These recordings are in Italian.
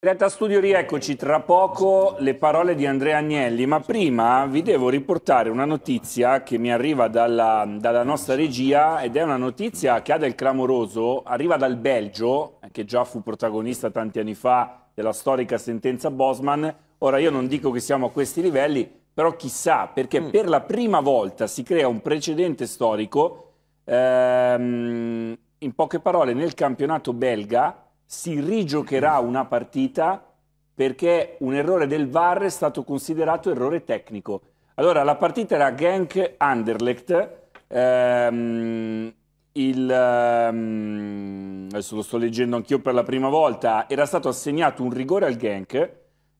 Diretta studio, rieccoci tra poco le parole di Andrea Agnelli, ma prima vi devo riportare una notizia che mi arriva dalla, dalla, nostra regia ed è una notizia che ha del clamoroso, arriva dal Belgio, che già fu protagonista tanti anni fa della storica sentenza Bosman, ora io non dico che siamo a questi livelli, però chissà, perché mm. per la prima volta si crea un precedente storico, ehm, in poche parole nel campionato belga, si rigiocherà una partita perché un errore del VAR è stato considerato errore tecnico. Allora, la partita era Genk-Anderlecht, ehm, ehm, adesso lo sto leggendo anch'io per la prima volta, era stato assegnato un rigore al Genk,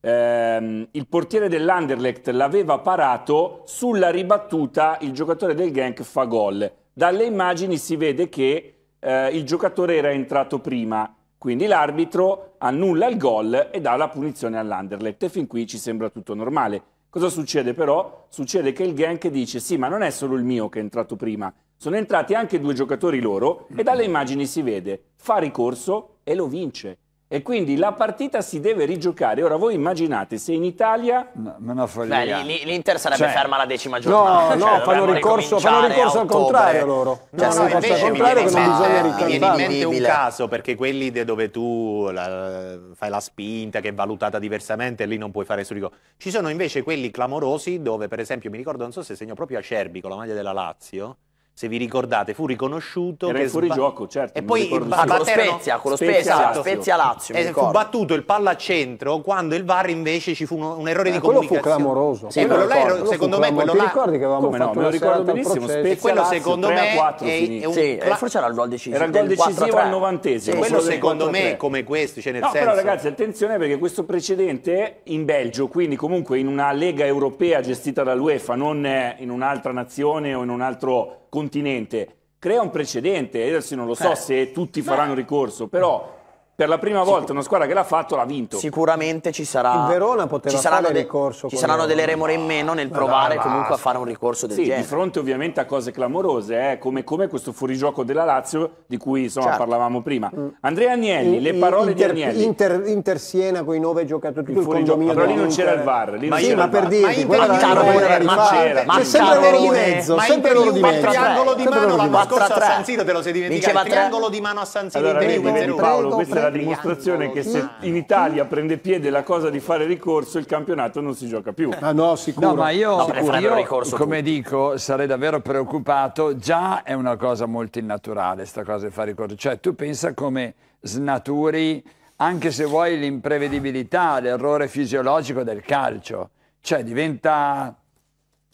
ehm, il portiere dell'Anderlecht l'aveva parato, sulla ribattuta il giocatore del Genk fa gol. Dalle immagini si vede che eh, il giocatore era entrato prima. Quindi l'arbitro annulla il gol e dà la punizione all'Anderlecht e fin qui ci sembra tutto normale. Cosa succede però? Succede che il gank dice sì ma non è solo il mio che è entrato prima, sono entrati anche due giocatori loro e dalle immagini si vede, fa ricorso e lo vince. E quindi la partita si deve rigiocare. Ora voi immaginate se in Italia... Beh, L'Inter sarebbe cioè... ferma alla decima giornata. No, cioè, no, fanno ricorso, fanno ricorso al contrario loro. Cioè, no, no, invece al contrario che non fa... bisogna eh, ricantare. Mi viene in mente un caso, perché quelli dove tu la, fai la spinta che è valutata diversamente, lì non puoi fare sul rigore. Ci sono invece quelli clamorosi dove, per esempio, mi ricordo, non so se segno proprio Acerbi con la maglia della Lazio, se vi ricordate, fu riconosciuto. Era che fuori sba- gioco, certo. E poi ba- con lo Spezia, con lo Spezia, Spezia, Lazio. Spezia Lazio e fu battuto il palla a centro quando il VAR invece ci fu un, un errore eh, di quello comunicazione. Quello fu clamoroso. Sì, quello quello era, secondo me quello là. Ti ricordi che avevamo Come fatto no, me lo ricordo benissimo, Spezia quello Lazio, secondo me 4 è, è un sì, cla- forse era il gol decisivo. Era il gol decisivo al novantesimo. Sì, quello secondo me come questo, cioè però ragazzi, attenzione perché questo precedente in Belgio, quindi comunque in una lega europea gestita dall'UEFA, non eh, in un'altra nazione o in un altro continente crea un precedente, adesso non lo so eh. se tutti faranno ricorso, però per la prima volta una squadra che l'ha fatto l'ha vinto. Sicuramente ci sarà. Il Verona poteva ci fare de- ricorso. Ci saranno delle remore in meno nel provare dai, comunque a fare un ricorso del sì, genere. Di fronte ovviamente a cose clamorose, eh, come, come, questo fuorigioco della Lazio di cui insomma, certo. parlavamo prima. Mm. Andrea Agnelli, le parole inter, di Agnelli. Inter, inter Siena con i nove giocatori. Il, il condominio però lì non c'era il VAR. Lì ma, sì, ma per dire, quella era ma c'era. C'è sempre loro di mezzo. Sempre loro di mezzo. Un triangolo di mano l'anno scorso a San Siro te lo sei dimenticato. Il triangolo di mano a San Siro. Paolo, questa la dimostrazione che se in Italia prende piede la cosa di fare ricorso, il campionato non si gioca più. Ah no, sicuro. No, ma io, no, sicuro. io come dico, sarei davvero preoccupato. Già è una cosa molto innaturale, sta cosa di fare ricorso. Cioè, tu pensa come snaturi, anche se vuoi, l'imprevedibilità, l'errore fisiologico del calcio. Cioè, diventa...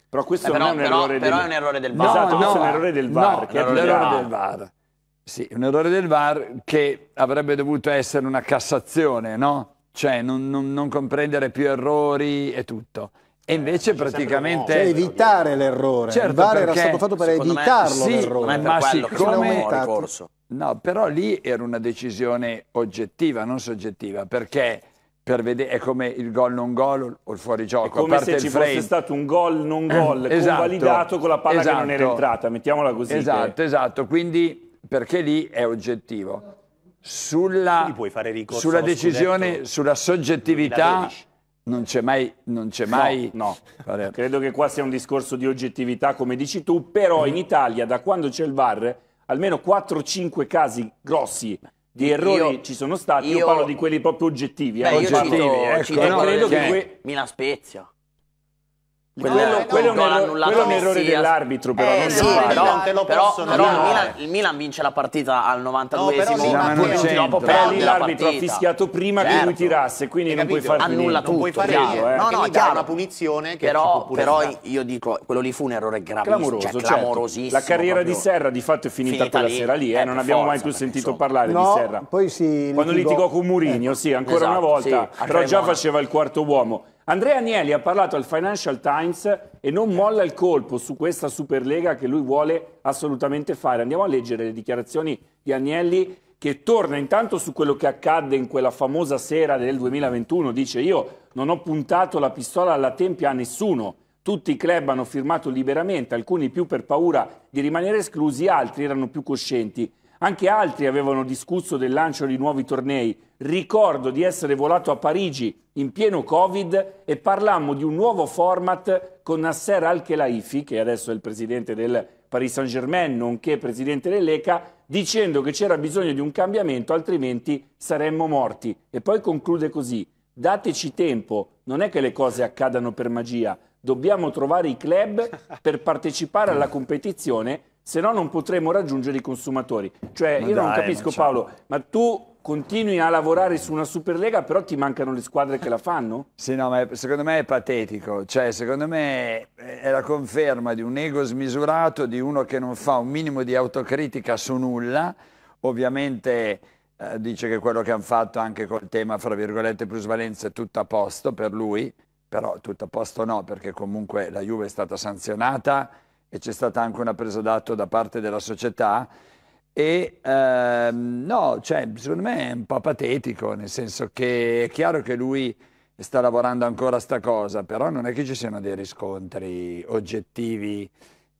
Però questo eh, però, non è un però, errore però del... Però è un errore del esatto, VAR. No, esatto, no, è un errore del VAR. No, che è l'errore del VAR. Sì, un errore del VAR che avrebbe dovuto essere una cassazione, no? Cioè non, non, non comprendere più errori e tutto. E eh, invece eh, praticamente... Cioè evitare l'errore. Certo, Il VAR era stato fatto per evitarlo me, sì, l'errore. Ma siccome... No, però lì era una decisione oggettiva, non soggettiva, perché per vedere, è come il gol non gol o il fuorigioco. È come se ci frame. fosse stato un gol non gol eh, esatto, convalidato con la palla esatto, che non era esatto. entrata, mettiamola così. Esatto, che... esatto, quindi perché lì è oggettivo. Sulla, sulla decisione, sulla soggettività 2012. non c'è mai... Non c'è no, mai no. credo che qua sia un discorso di oggettività come dici tu, però in Italia da quando c'è il VAR almeno 4-5 casi grossi di errori io, ci sono stati, io, io, parlo di quelli proprio oggettivi. Eh. Beh, oggettivi, ecco, no, credo che... Cioè, que... Milan Spezia. Quello, no, quello, no, è, un errore, quello è un errore eh. eh, sì, dell'arbitro, però eh, non sì, però, però, però il, Milan, il, Milan, vince la partita al 92esimo, no, due minuti dopo perde l'arbitro ha fischiato prima certo. che lui certo. tirasse, quindi non puoi fare Annulla tutto, non puoi fare chiaro, eh. no, no, chiaro. una punizione però, però io dico, quello lì fu un errore gravissimo, cioè Clamoroso, certo. clamorosissimo. La carriera di Serra di fatto è finita, quella sera lì, eh. ecco, non abbiamo mai più sentito parlare di Serra. Quando litigò con Mourinho, sì, ancora una esatto, volta, però già faceva il quarto uomo. Andrea Agnelli ha parlato al Financial Times e non molla il colpo su questa Superlega che lui vuole assolutamente fare. Andiamo a leggere le dichiarazioni di Agnelli che torna intanto su quello che accadde in quella famosa sera del 2021. Dice io non ho puntato la pistola alla tempia a nessuno. Tutti i club hanno firmato liberamente, alcuni più per paura di rimanere esclusi, altri erano più coscienti. Anche altri avevano discusso del lancio di nuovi tornei. Ricordo di essere volato a Parigi in pieno Covid e parlammo di un nuovo format con Nasser Al-Khelaifi, che adesso è il presidente del Paris Saint-Germain, nonché presidente dell'ECA, dicendo che c'era bisogno di un cambiamento, altrimenti saremmo morti. E poi conclude così: dateci tempo, non è che le cose accadano per magia, dobbiamo trovare i club per partecipare alla competizione se no non potremo raggiungere i consumatori. Cioè, ma io dai, non capisco ma Paolo, ma tu continui a lavorare su una Superlega, però ti mancano le squadre che la fanno? Sì, no, ma secondo me è patetico. Cioè, secondo me è la conferma di un ego smisurato, di uno che non fa un minimo di autocritica su nulla. Ovviamente eh, dice che quello che hanno fatto anche col tema, fra virgolette, plusvalenza è tutto a posto per lui, però tutto a posto no, perché comunque la Juve è stata sanzionata e c'è stata anche una presa d'atto da parte della società. E ehm, no, cioè, secondo me è un po' patetico, nel senso che è chiaro che lui sta lavorando ancora a sta cosa, però non è che ci siano dei riscontri oggettivi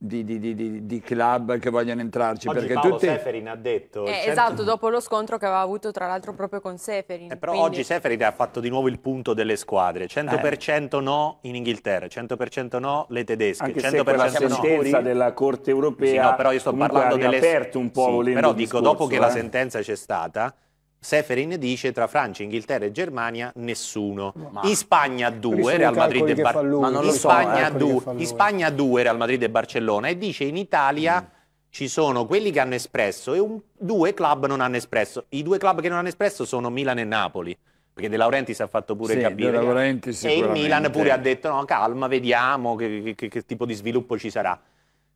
di, di, di, di, club che vogliono entrarci. Oggi perché Paolo tutti... Seferin ha detto... Eh, certo. Esatto, dopo lo scontro che aveva avuto tra l'altro proprio con Seferin. Eh, però quindi... oggi Seferin ha fatto di nuovo il punto delle squadre. 100% eh. no in Inghilterra, 100% no le tedesche, Anche 100% se quella sentenza no. della Corte Europea sì, no, però io sto parlando delle... aperto un po' sì, Però dico, discorso, dopo che la eh. sentenza c'è stata Seferin dice tra Francia, Inghilterra e Germania nessuno. Ma in Spagna 2, Real Madrid e Barcellona. Eh, in, Spagna 2, Real Madrid e Barcellona. E dice in Italia mm. ci sono quelli che hanno espresso e un, due club non hanno espresso. I due club che non hanno espresso sono Milan e Napoli. Perché De Laurentiis ha fatto pure sì, capire. e il Milan pure ha detto no, calma, vediamo che, che, che tipo di sviluppo ci sarà.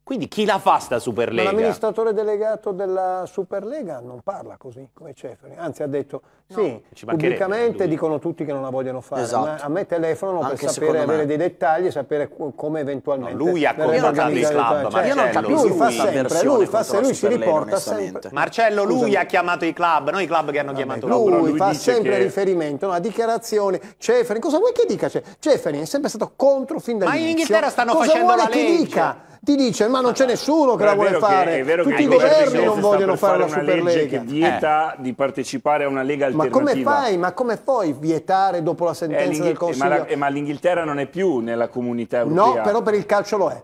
Quindi chi la fa sta Superlega? l'amministratore delegato della Superlega non parla così come Cefali. anzi ha detto no, sì, pubblicamente dicono tutti che non la vogliono fare, esatto. ma a me telefonano Anche per sapere, avere dei dettagli e sapere come eventualmente... No, lui ha contattato i club, cioè, Io non capisco lui, fa sempre, lui, fa se, lui si riporta sempre... Marcello, lui Scusami. ha chiamato i club, non i club che hanno Vabbè, chiamato lui. Lui, lui fa sempre che... riferimento, no, a dichiarazioni, Cefani, cosa vuoi che dica? Cefali è sempre stato contro fin dall'inizio. Ma in Inghilterra stanno cosa facendo la legge. Che dica? ti dice ma non c'è nessuno che la vuole fare che, fare, tutti i governi non vogliono fare, fare la Superlega. che vieta eh. di partecipare a una Lega alternativa. Ma come fai? Ma come puoi vietare dopo la eh, sentenza del Consiglio? Eh, ma, la, eh, ma l'Inghilterra non è più nella comunità europea. No, però per il calcio lo è.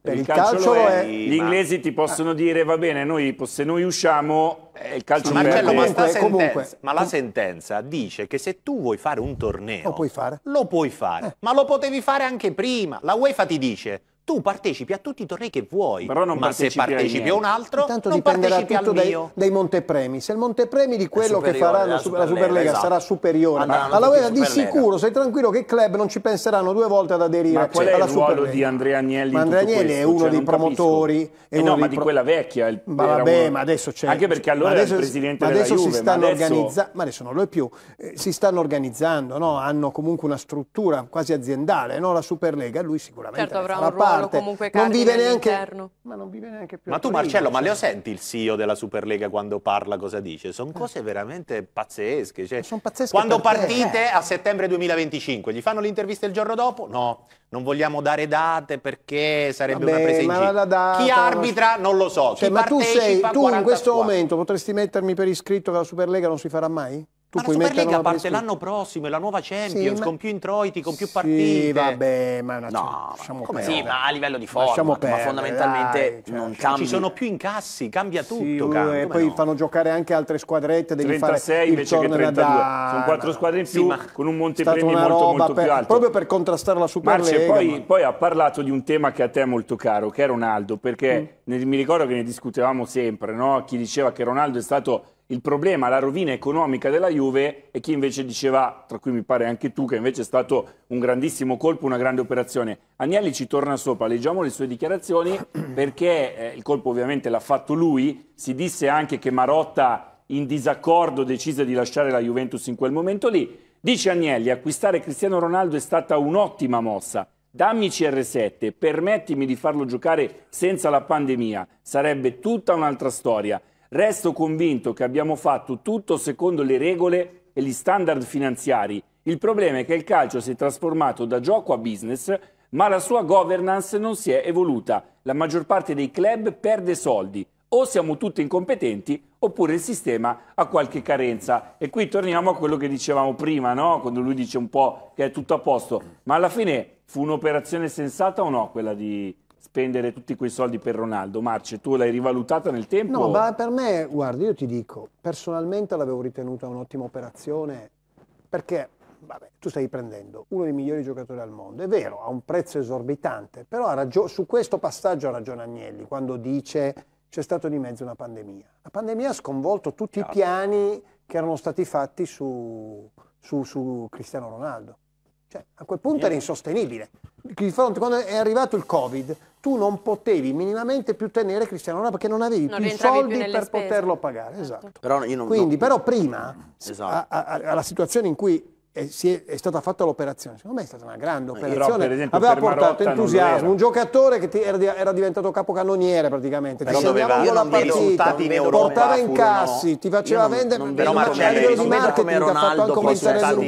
Per il, il calcio, calcio lo è. è. Gli inglesi ti possono dire va bene, noi, se noi usciamo il calcio sì, Marcello, ma, sentenza, comunque, ma la sentenza dice che se tu vuoi fare un torneo lo puoi fare, lo puoi fare eh. ma lo potevi fare anche prima. La UEFA ti dice tu partecipi a tutti i tornei che vuoi, ma se partecipi a un altro, Intanto non partecipi tutto al dai, dai, montepremi. Se il montepremi di quello che farà la, Superlega, Superlega esatto. sarà superiore Andranno alla UEFA, di sicuro, sei tranquillo che i club non ci penseranno due volte ad aderire ma qual cioè, è alla il ruolo di Andrea Agnelli? Ma Andrea Agnelli è uno cioè, dei promotori. Eh no, ma di pro... quella vecchia. Il... Ma vabbè, uno... ma adesso c'è. Anche perché allora adesso, il presidente ma adesso Juve, si stanno organizzando, ma adesso non lo è più. Eh, si stanno organizzando, hanno comunque una struttura quasi aziendale, no? la Superlega, lui sicuramente certo, avrà un ruolo parte. comunque non vive neanche Ma non vive neanche più. Ma tu Marcello, ma le senti il CEO della Superlega quando parla cosa dice? Sono eh. cose veramente pazzesche, cioè, sono pazzesche Quando partite te, a settembre 2025, gli fanno l'intervista il giorno dopo? No, non vogliamo dare date perché sarebbe Vabbè, una presa in giro. Data, Chi arbitra non lo so. Cioè, ma tu sei tu in questo momento potresti mettermi per iscritto che la Superlega non si farà mai? Tu Ma puoi la Superlega parte l'anno prossimo, è la nuova Champions, sì, con più introiti, con più sì, partite. vabbè, ma è una no, cioè, ma come Sì, ma a livello di forza, perdere, ma fondamentalmente dai, cioè, non cambia. Ci sono più incassi, cambia tutto. Sì, uh, cambia, e poi no? fanno giocare anche altre squadrette, devi 36 fare invece che 32. Da... Sono quattro squadre in più, ma... con un montepremi molto, molto per... più alto. Proprio per contrastare la Superlega. Marce, poi, ma... poi ha parlato di un tema che a te è molto caro, che è Ronaldo, perché mm. ne, mi ricordo che ne discutevamo sempre, no? Chi diceva che Ronaldo è stato il problema, la rovina economica della Juve e chi invece diceva, tra cui mi pare anche tu, che invece è stato un grandissimo colpo, una grande operazione. Agnelli ci torna sopra, leggiamo le sue dichiarazioni perché eh, il colpo ovviamente l'ha fatto lui, si disse anche che Marotta in disaccordo decise di lasciare la Juventus in quel momento lì. Dice Agnelli, acquistare Cristiano Ronaldo è stata un'ottima mossa. Dammi CR7, permettimi di farlo giocare senza la pandemia, sarebbe tutta un'altra storia. Resto convinto che abbiamo fatto tutto secondo le regole e gli standard finanziari. Il problema è che il calcio si è trasformato da gioco a business, ma la sua governance non si è evoluta. La maggior parte dei club perde soldi. O siamo tutti incompetenti oppure il sistema ha qualche carenza. E qui torniamo a quello che dicevamo prima, no? quando lui dice un po' che è tutto a posto. Ma alla fine fu un'operazione sensata o no quella di, spendere tutti quei soldi per Ronaldo. Marce, tu l'hai rivalutata nel tempo? No, ma per me, guarda, io ti dico, personalmente l'avevo ritenuta un'ottima operazione perché vabbè, tu stai prendendo uno dei migliori giocatori al mondo. È vero, ha un prezzo esorbitante, però su questo passaggio ha ragione Agnelli quando dice c'è stato di mezzo una pandemia. La pandemia ha sconvolto tutti certo. i piani che erano stati fatti su, su, su Cristiano Ronaldo. Cioè, a quel punto yeah. era insostenibile di fronte, quando è arrivato il Covid, tu non potevi minimamente più tenere Cristiano Ronaldo perché non avevi non più soldi più per spese. poterlo pagare. Certo. Esatto. Però non, Quindi, non... però prima, esatto. a, a, alla situazione in cui è, è, è, stata fatta l'operazione, secondo me è stata una grande operazione, però, esempio, aveva portato entusiasmo, un giocatore che ti, era, era, diventato capocannoniere praticamente, però ti doveva la partita, in Europa, portava in cassi, ti faceva vendere, non, non, non, non, non, non, non, non, non, non,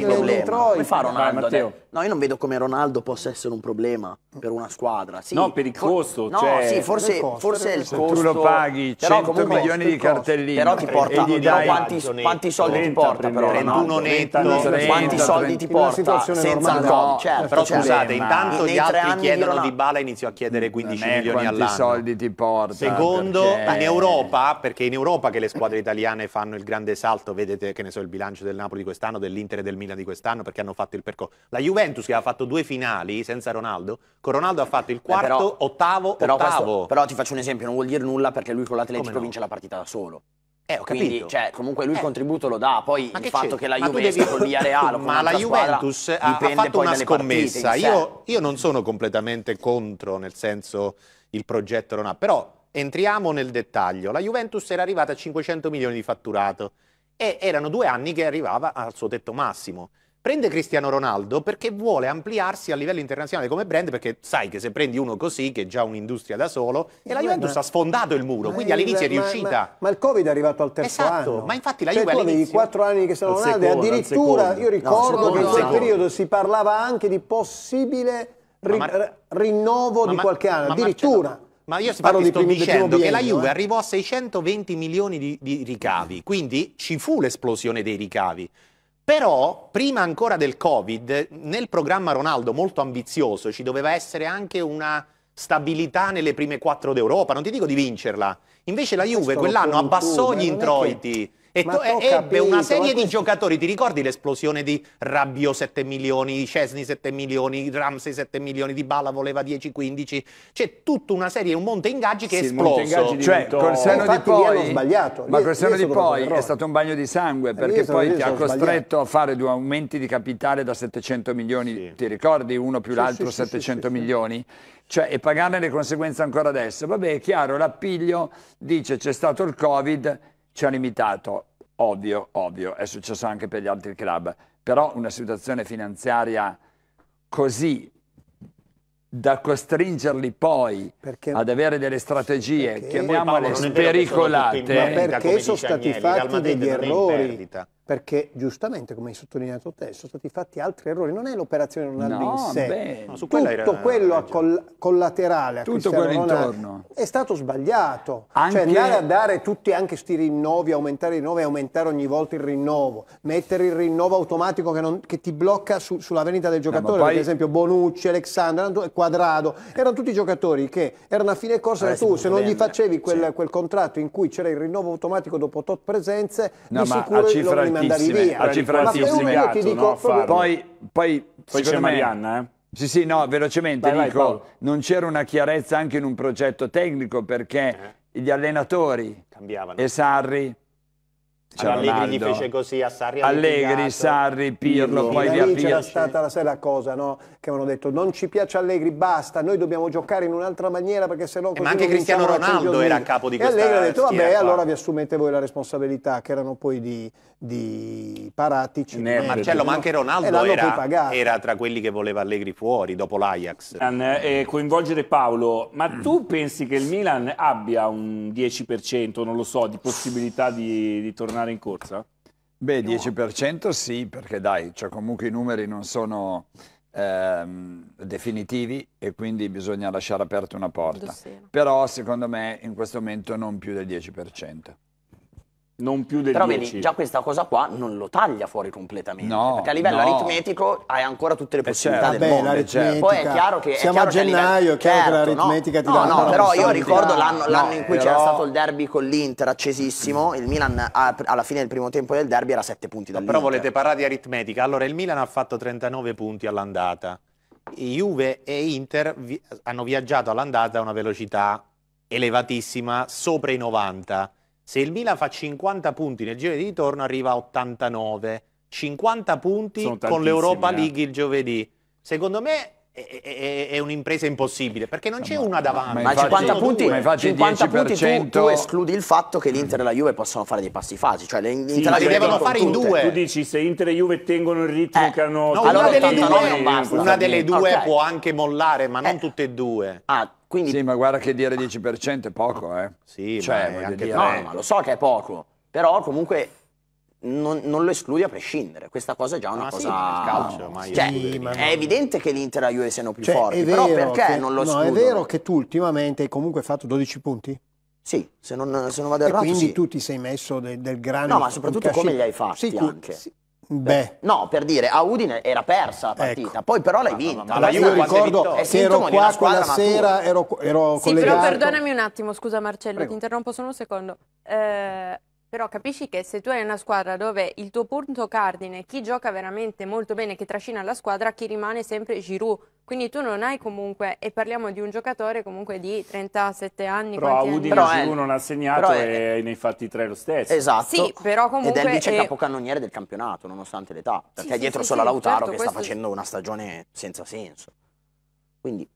non, non, non, non, non, No, io non vedo come Ronaldo possa essere un problema per una squadra. Sì, no, per il costo. For- cioè, sì, forse, costo, forse è il costo. Tu lo paghi 100 comunque, milioni di cartellini. Però ti porta, e gli dai quanti, quanti soldi 30, ti porta però? 31 netto. Quanti soldi ti porta senza il no, certo, Però certo. scusate, intanto gli altri chiedono di Bala inizio a chiedere 15 milioni all'anno. Quanti soldi ti porta? Secondo, in Europa, perché in Europa che le squadre italiane fanno il grande salto, vedete che ne so il bilancio del Napoli quest'anno, dell'Inter e del Milan di quest'anno, perché hanno fatto il percorso. La Juve Juventus che ha fatto due finali senza Ronaldo, con Ronaldo ha fatto il quarto, eh però, ottavo, però ottavo. Questo, però ti faccio un esempio, non vuol dire nulla perché lui con l'Atletico no? vince la partita da solo. Eh, ho capito. Quindi, cioè, comunque lui il eh. contributo lo dà, poi ma il fatto c'è? che la Juventus devi... col Villarreal Ma la Juventus ha, fatto una scommessa. Io, io, non sono completamente contro, nel senso, il progetto Ronaldo, però entriamo nel dettaglio. La Juventus era arrivata a 500 milioni di fatturato e erano due anni che arrivava al suo tetto massimo. Prende Cristiano Ronaldo perché vuole ampliarsi a livello internazionale come brand, perché sai che se prendi uno così, che è già un'industria da solo, e la Juventus ma, ha sfondato il muro, quindi all'inizio è riuscita. Ma, ma, il Covid è arrivato al terzo esatto, anno. ma infatti la cioè, Juve all'inizio... Cioè quattro anni che sono nati, addirittura io ricordo no, che in quel periodo si parlava anche di possibile ri, Mar- rinnovo di qualche anno, addirittura. Ma io si parlo di sto dicendo che la Juve eh? arrivò a 620 milioni di, di, ricavi, quindi ci fu l'esplosione dei ricavi. Però, prima ancora del Covid, nel programma Ronaldo, molto ambizioso, ci doveva essere anche una stabilità nelle prime quattro d'Europa, non ti dico di vincerla. Invece la Juve quell'anno abbassò gli introiti e to- ebbe una serie di giocatori, ti ricordi l'esplosione di Rabbio 7 milioni, Cesni 7 milioni, Ramsey 7 milioni, Di Bala voleva 10-15, c'è tutta una serie, un monte in ingaggi che sì, è esploso. Ingaggi cioè, Corsano di poi, sbagliato. ma col seno di poi è stato un bagno di sangue perché poi ti ha costretto a fare due aumenti di capitale da 700 milioni, sì. ti ricordi? Uno più sì, l'altro 700 milioni cioè, e pagarne le conseguenze ancora adesso. Vabbè, è chiaro, l'appiglio dice c'è stato il Covid, ci ha limitato, ovvio, ovvio, è successo anche per gli altri club, però una situazione finanziaria così da costringerli poi perché, ad avere delle strategie, perché, chiamiamole spericolate, pericolate. Ma perché sono stati fatti degli errori? In perché giustamente, come hai sottolineato te, sono stati fatti altri errori. Non è l'operazione Ronaldo no, in sé, beh, no, tutto era, quello era coll collaterale a tutto Cristiano quello intorno. è stato sbagliato. Cioè, anche... Cioè andare a dare tutti anche questi rinnovi, aumentare i rinnovi, aumentare ogni volta il rinnovo, mettere il rinnovo automatico che, non, che ti blocca su, sulla vendita del eh, giocatore, no, poi... per esempio Bonucci, Alexander, Quadrado, erano tutti giocatori che erano a fine corsa e tu se non gli eh. facevi quel, sì. quel, contratto in cui c'era il rinnovo automatico dopo tot presenze, no, di sicuro lo rimanere andavi via. A cifre altissime. Ma ti dico, no, poi, poi, poi c'è Marianna, eh? Sì, sì, no, velocemente vai, dico, vai, non c'era una chiarezza anche in un progetto tecnico perché eh. gli allenatori Cambiavano. e Sarri Diciamo Allegri gli fece così a Sarri Allegri, Sarri, Pirlo, Pirlo. poi via lì c'era stata la, sei, cosa no? che avevano detto non ci piace Allegri, basta noi dobbiamo giocare in un'altra maniera perché sennò eh, ma anche Cristiano Ronaldo era a capo di questa e Allegri ha detto vabbè allora vi assumete voi la responsabilità che erano poi di, di Paratici Nerd, Marcello ma anche Ronaldo era, era, tra quelli che voleva Allegri fuori dopo l'Ajax eh, coinvolgere Paolo ma mm. tu pensi che il Milan abbia un 10% non lo so di possibilità di, di tornare tornare in corsa? Beh, 10% sì, perché dai, cioè comunque i numeri non sono ehm, definitivi e quindi bisogna lasciare aperta una porta. Però secondo me in questo momento non più del 10%. Non più del Però 10. vedi, già questa cosa qua non lo taglia fuori completamente. No, perché a livello no. aritmetico hai ancora tutte le possibilità eh, certo, del vabbè, certo. Poi è chiaro che... Siamo chiaro a gennaio, è chiaro certo, che l'aritmetica no, ti dà No, no, però io ricordo l'anno, l'anno in cui però... c'era stato il derby con l'Inter accesissimo, il Milan a, alla fine del primo tempo del derby era 7 punti dall'Inter. Però volete parlare di aritmetica. Allora, il Milan ha fatto 39 punti all'andata. Juve e Inter vi hanno viaggiato all'andata a una velocità elevatissima, sopra i 90 se il Milan fa 50 punti nel giro di ritorno arriva a 89. 50 punti con l'Europa eh. League il giovedì. Secondo me è, è, è, un'impresa impossibile perché non eh, c'è una davanti. Ma, ma 50 punti, ma 50 punti tu, tu, escludi il fatto che l'Inter e la Juve possono fare dei passi fasi, cioè l'Inter sì, la Juve devono fare in due. Tu dici se Inter e Juve tengono il ritmo eh, che hanno no, allora una delle due, una delle due okay. può anche mollare, ma non eh. tutte e due. Ah, quindi... Sì, ma guarda che dire 10% è poco, eh. Sì, cioè, anche dire... no, eh. ma lo so che è poco, però comunque non, non, lo escludi a prescindere. Questa cosa è già una ah, cosa. Sì, calcio, no. cioè, sì, è no. evidente che l'Inter e la Juve siano più cioè, forti, però perché che, non lo escludono? No, è vero che tu ultimamente hai comunque fatto 12 punti? Sì, se non, se non vado errato. E quindi sì. tu ti sei messo del, del grano. No, ma soprattutto come li hai fatti tu, anche. Sì, Beh. Eh, no, per dire, a Udine era persa la ecco. partita, ecco. poi però l'hai vinta. Allora, io ricordo che ero qua quella sera, ero, ero sì, Però perdonami un attimo, scusa Marcello, Prego. ti interrompo solo un secondo. Eh, però capisci che se tu hai una squadra dove il tuo punto cardine, chi gioca veramente molto bene, che trascina la squadra, chi rimane sempre Giroud. Quindi tu non hai comunque, e parliamo di un giocatore comunque di 37 anni. Però a Udine però Giroud eh, è, non ha segnato e è, nei fatti tre lo stesso. Esatto. Sì, però comunque... Ed è il vice capocannoniere del campionato, nonostante l'età. Perché sì, è dietro sì, solo sì, Lautaro certo, che sta certo, facendo una stagione senza senso. Quindi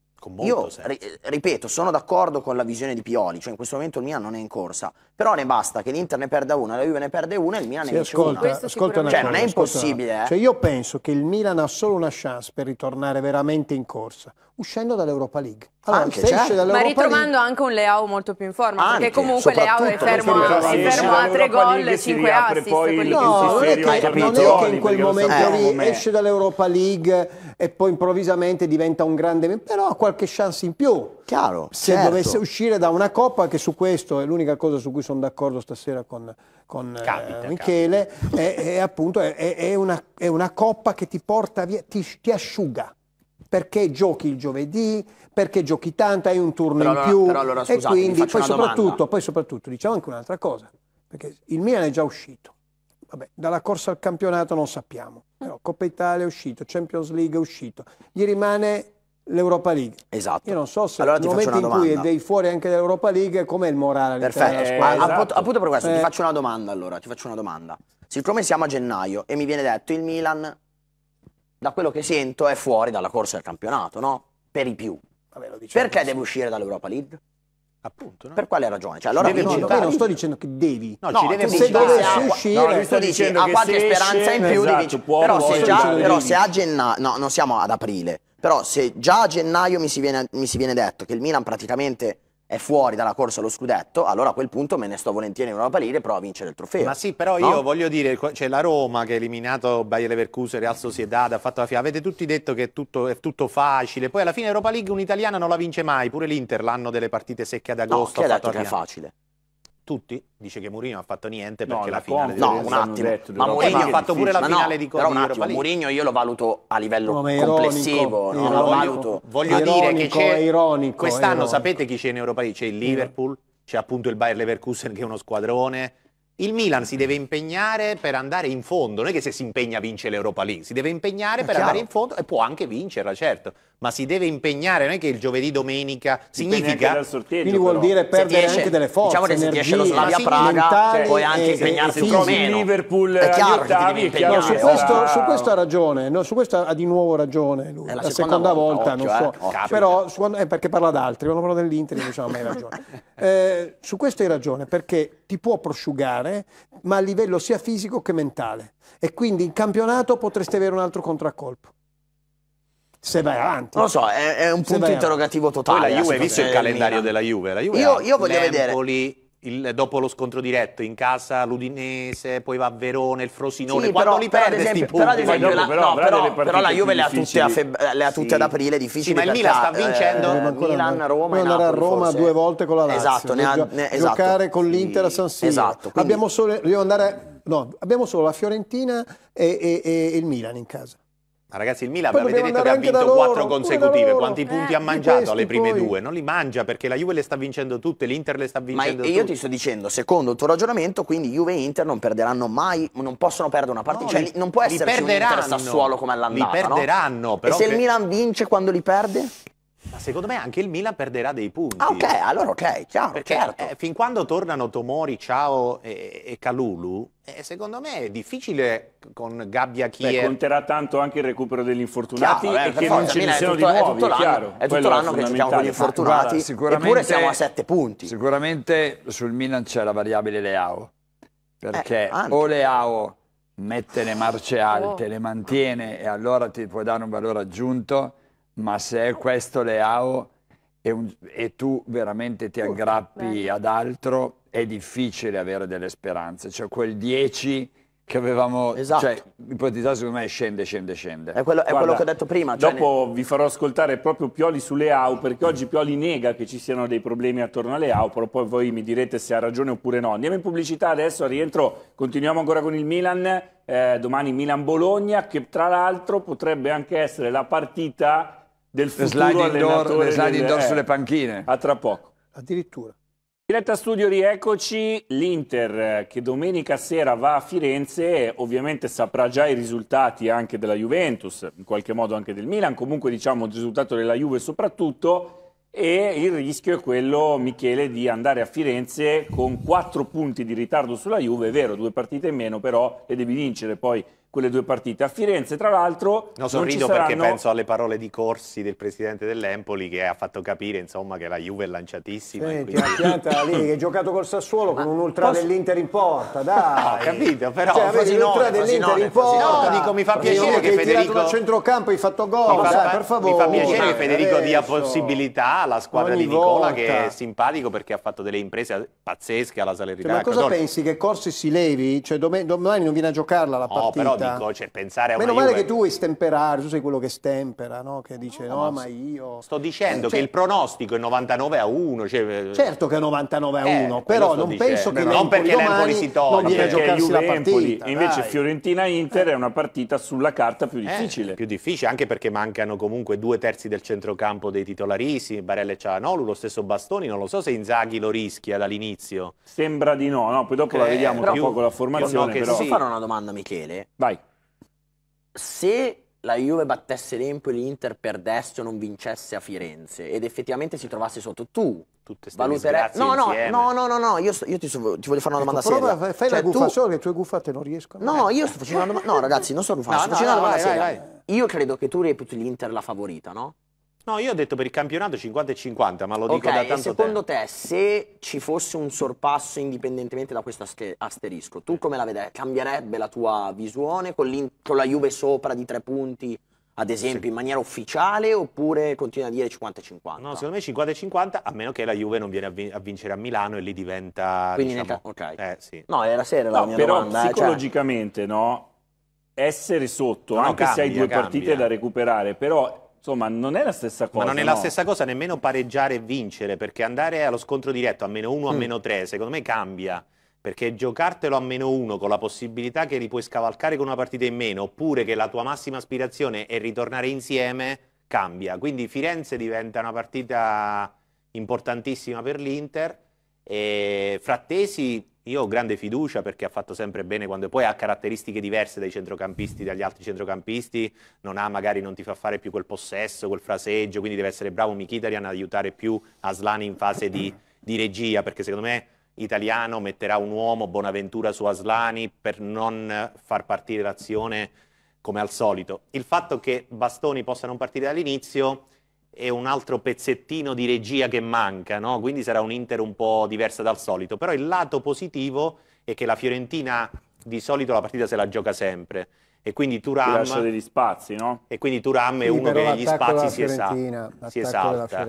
io senso. ripeto, sono d'accordo con la visione di Pioli, cioè in questo momento il Milan non è in corsa, però ne basta che l'Inter ne perda una, la Juve ne perde una e il Milan sì, ne vince una. Ascolta una cioè, cosa, non è impossibile. Eh? Cioè, io penso che il Milan ha solo una chance per ritornare veramente in corsa, uscendo dall'Europa League. Allora, anche, certo. Ma ritrovando League... anche un Leao molto più in forma, anche, perché comunque Leao è fermo, è fermo a tre gol, e cinque assist. No, non è che in quel momento lì esce dall'Europa League e poi improvvisamente diventa un grande... però ha qualche chance in più. Chiaro, Se certo. dovesse uscire da una coppa, che su questo è l'unica cosa su cui sono d'accordo stasera con, con eh, capita, Michele, è, è, appunto è, è, una, è, una, coppa che ti porta via, ti, ti asciuga perché giochi il giovedì, perché giochi tanto, hai un turno però in allora, più. Però allora, scusate, e quindi poi soprattutto, poi soprattutto, diciamo anche un'altra cosa, perché il Milan è già uscito. Vabbè, dalla corsa al campionato non sappiamo. Però eh Coppa Italia è uscito, Champions League è uscito, gli rimane l'Europa League. Esatto. Io non so se allora nel momento in cui è dei fuori anche dell'Europa League, com'è il morale Perfetto. della squadra? Eh, esatto. appunto, appunto, per questo, eh. ti faccio una domanda allora, ti faccio una domanda. Siccome siamo a gennaio e mi viene detto il Milan, da quello che sento, è fuori dalla corsa del campionato, no? Per i più. Vabbè, diciamo Perché deve uscire dall'Europa League? Appunto, no? Per quale ragione? Cioè, allora, no, no, non sto dicendo che devi. No, no ci deve se dovessi uscire, no, sto dicendo ha qualche speranza in più esatto, di vincere. Però, se, già, però se a gennaio, no, non siamo ad aprile, però se già a gennaio mi si viene, mi si viene detto che il Milan praticamente è fuori dalla corsa allo scudetto, allora a quel punto me ne sto volentieri in Europa League e provo a vincere il trofeo. Ma sì, però no? io voglio dire, c'è la Roma che ha eliminato Bayer Leverkusen, Real Sociedad, ha fatto la fine. Avete tutti detto che è tutto, è tutto, facile, poi alla fine Europa League un'italiana non la vince mai, pure l'Inter l'anno delle partite secche ad agosto. No, chi ha detto che è facile? tutti dice che Mourinho ha fatto niente perché no, la finale di No, un attimo, detto, ma Mourinho ha fatto pure la finale no, di Coppa però un attimo, Mourinho io lo valuto a livello no, complessivo, ironico, no, ironico, Voglio ironico, dire che c'è ironico, quest'anno sapete chi c'è in Europa League? C'è il Liverpool, c'è appunto il Bayer Leverkusen che è uno squadrone. Il Milan si deve impegnare per andare in fondo, non è che se si impegna vince l'Europa League, si deve impegnare è per chiaro. andare in fondo e può anche vincerla, certo ma si deve impegnare, non è che il giovedì domenica significa quindi vuol dire perdere esce, anche delle forze diciamo che se ti esce lo Slavia Praga sì, puoi anche impegnarsi un po' meno Liverpool è chiaro ottavi, che no, su, eh, questo, eh, su, questo, ha ragione no, su questo ha di nuovo ragione lui. È la, la seconda, seconda volta, volta occhio, non so eh, però su, eh, perché parla ad altri, quando parla dell'Inter diciamo ma hai ragione eh, su questo hai ragione perché ti può prosciugare ma a livello sia fisico che mentale e quindi in campionato potresti avere un altro contraccolpo se vai avanti. Non lo so, è, è un se punto interrogativo totale. Poi la Juve, hai visto il calendario della Juve? La Juve io, io voglio Lempoli, vedere. Il, dopo lo scontro diretto in casa l'Udinese, poi va a Verone, il Frosinone, sì, quando però, li perde esempio, punti, però, esempio, la, però, no, però, però, la Juve le ha tutte, a, le ha tutte sì. ad aprile, difficili. Sì, ma il Milan sta vincendo eh, Milan, Roma andare a Roma forse. due volte con la Lazio. Esatto, ne ha, ne, esatto. giocare con l'Inter a San Siro. Esatto, quindi... abbiamo, solo, no, abbiamo, solo, la Fiorentina e, e, e il Milan in casa. Ma ragazzi, il Milan avete detto che ha vinto quattro consecutive. Quanti punti ha eh, mangiato alle prime poi. due? Non li mangia perché la Juve le sta vincendo tutte, l'Inter le sta vincendo tutte. Ma io tutte. ti sto dicendo, secondo il tuo ragionamento, quindi Juve e Inter non perderanno mai, non possono perdere una partita. No, cioè, li, non può esserci un Inter Sassuolo come all'andata, Li perderanno, no? però... E se che... il Milan vince quando li perde? Ma secondo me anche il Milan perderà dei punti. Ah, ok, allora ok, chiaro, Perché, certo. eh, fin quando tornano Tomori, Ciao e, e Calulu, eh, secondo me è difficile con Gabbia Kier. Beh, conterà tanto anche il recupero degli infortunati chiaro, e beh, che non ce ne siano di nuovi, è tutto l'anno, È tutto l'anno che giochiamo con gli infortunati, ah, guarda, eppure siamo a sette punti. Sicuramente sul Milan c'è la variabile Leao, perché eh, o Leao mette le marce alte, oh. le mantiene e allora ti puoi dare un valore aggiunto ma se è questo Leao e, un, e tu veramente ti aggrappi uh, ad altro, è difficile avere delle speranze. Cioè quel 10 che avevamo esatto. cioè, ipotizzato secondo me scende, scende, scende. È quello, è quello che ho detto prima. Cioè dopo ne... vi farò ascoltare proprio Pioli su Leao, perché oggi Pioli nega che ci siano dei problemi attorno a Leao, però poi voi mi direte se ha ragione oppure no. Andiamo in pubblicità adesso, a rientro continuiamo ancora con il Milan, eh, domani Milan-Bologna, che tra l'altro potrebbe anche essere la partita del futuro sliding allenatore. Door, sliding del, eh, sulle panchine. A tra poco. Addirittura. Diretta studio, rieccoci. L'Inter eh, che domenica sera va a Firenze ovviamente saprà già i risultati anche della Juventus, in qualche modo anche del Milan, comunque diciamo il risultato della Juve soprattutto e il rischio è quello, Michele, di andare a Firenze con quattro punti di ritardo sulla Juve, è vero, due partite in meno, però le devi vincere poi quelle due partite. A Firenze, tra l'altro, no, sorrido saranno... perché penso alle parole di Corsi del presidente dell'Empoli che ha fatto capire, insomma, che la Juve è lanciatissima. Senti, quindi... pianta lì che ha giocato col Sassuolo Ma con un ultra posso... dell'Inter in porta, dai. Ho capito, però cioè, avete l'ultra dell'Inter in porta, dico, mi fa cioè, piacere che, Federico a centrocampo hai fatto gol, mi fa, dai, per favore. Mi fa piacere che cioè, Federico adesso. dia possibilità alla squadra Ogni di Nicola volta. che è simpatico perché ha fatto delle imprese pazzesche alla Salernitana. Cioè, ma cosa Cardone. pensi che Corsi si levi? Cioè, domani non viene a giocarla la partita? Oh, però dico, cioè, pensare a Meno male Juve... che tu vuoi stemperare, tu sei quello che stempera, no? Che dice no, no ma io... Sto dicendo cioè... che il pronostico è 99 a 1. Cioè... Eh, certo che è 99 a 1, eh, però non dicendo. penso che non perché l'Empoli si toglie. Non viene a giocarsi la partita. Invece Fiorentina-Inter è una partita sulla carta più eh, difficile. più difficile, anche perché mancano comunque due terzi del centrocampo dei titolarissimi, Barella e Cianolu, lo stesso Bastoni, non lo so se Inzaghi lo rischia dall'inizio. Sembra di no, no? Poi dopo eh, la vediamo tra poco la formazione. No però... Posso sì. fare una domanda, Michele? Vai se la Juve battesse l'Empoli, l'Inter perdesse o non vincesse a Firenze ed effettivamente si trovasse sotto, tu valuteresti... No, no, no, no, no, no, io, so, io ti, so, ti, voglio fare una domanda prova, seria. Fai cioè, la guffa solo che le tue guffate non riescono. No, io sto facendo una domanda... No, ragazzi, non sto guffando, no, sto no, facendo no, una domanda seria. Io credo che tu reputi l'Inter la favorita, no? No, io ho detto per il campionato 50 e 50, ma lo okay, dico da tanto tempo. secondo te, se ci fosse un sorpasso indipendentemente da questo asterisco, tu come la vedi? Cambierebbe la tua visione con, con la Juve sopra di tre punti? ad esempio, sì. in maniera ufficiale oppure continua a dire 50-50? No, secondo me 50-50, a meno che la Juve non viene a, vin a, vincere a Milano e lì diventa... Quindi diciamo, ok. Eh, sì. No, era sera no, la mia però domanda. Però eh, cioè psicologicamente, cioè... no? Essere sotto, no, anche cambia, se hai due cambia. partite da recuperare, però Insomma, non è la stessa cosa. Ma non è no? la stessa cosa nemmeno pareggiare e vincere, perché andare allo scontro diretto a meno 1 a mm. meno 3, secondo me cambia. Perché giocartelo a meno 1 con la possibilità che li puoi scavalcare con una partita in meno, oppure che la tua massima aspirazione è ritornare insieme, cambia. Quindi Firenze diventa una partita importantissima per l'Inter. E Frattesi io ho grande fiducia perché ha fatto sempre bene quando poi ha caratteristiche diverse dai centrocampisti, dagli altri centrocampisti, non ha magari non ti fa fare più quel possesso, quel fraseggio, quindi deve essere bravo Michitarian ad aiutare più Aslani in fase di, di regia, perché secondo me Italiano metterà un uomo Bonaventura su Aslani per non far partire l'azione come al solito. Il fatto che Bastoni possa non partire dall'inizio è un altro pezzettino di regia che manca, no? quindi sarà un Inter un po' diversa dal solito, però il lato positivo è che la Fiorentina di solito la partita se la gioca sempre e quindi Turam... Lascia degli spazi, no? E quindi Turam è sì, uno che gli spazi si, esalta. si esalta.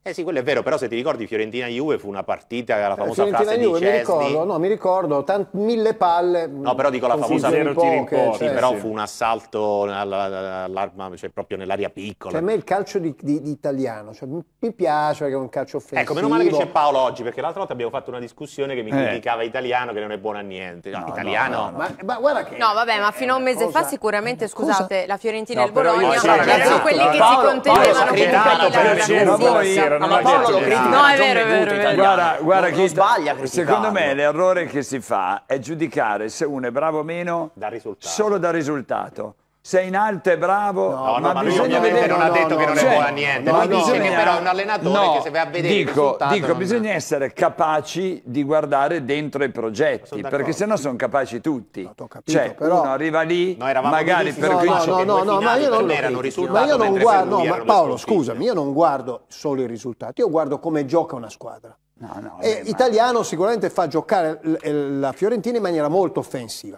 Eh sì, quello è vero, però se ti ricordi Fiorentina-Juve fu una partita, la eh, famosa Fiorentina frase Juve, di Cesni... Mi ricordo, no, mi ricordo, tant- mille palle... No, però dico la famosa... Zero tiri in cioè, sì, però sì. fu un assalto all'arma, cioè proprio nell'aria piccola. Cioè, a me il calcio di, di, di italiano, cioè, mi piace perché è un calcio offensivo. Ecco, meno male che c'è Paolo oggi, perché l'altra volta abbiamo fatto una discussione che mi eh. criticava italiano, che non è buono a niente. No, no, italiano... No, ma, ma, guarda che... No, vabbè, ma fino a un mese se fa sicuramente, scusate, cosa? la Fiorentina e il Bologna io, sono ragazzi, quelli che Paolo, si contendevano come No, è vero, è vero. Guarda, guarda chi sbaglia Secondo me l'errore che si fa è giudicare se uno è bravo o meno solo dal risultato sei in alto e bravo. No, ma, no, ma vedere... non ha detto no, che non è cioè, buono a niente. ma bisogna... dice che però è un allenatore che se va a vedere dico, dico non... bisogna essere capaci di guardare dentro i progetti, perché sennò sono capaci tutti. Capito, cioè, però... uno arriva lì, magari per no, 15 no, no, no, ma io non erano risultati. Ma io non guardo, no, ma Paolo, scusami, io non guardo solo i risultati, io guardo come gioca una squadra. No, no, e beh, Italiano ma... sicuramente fa giocare la Fiorentina in maniera molto offensiva.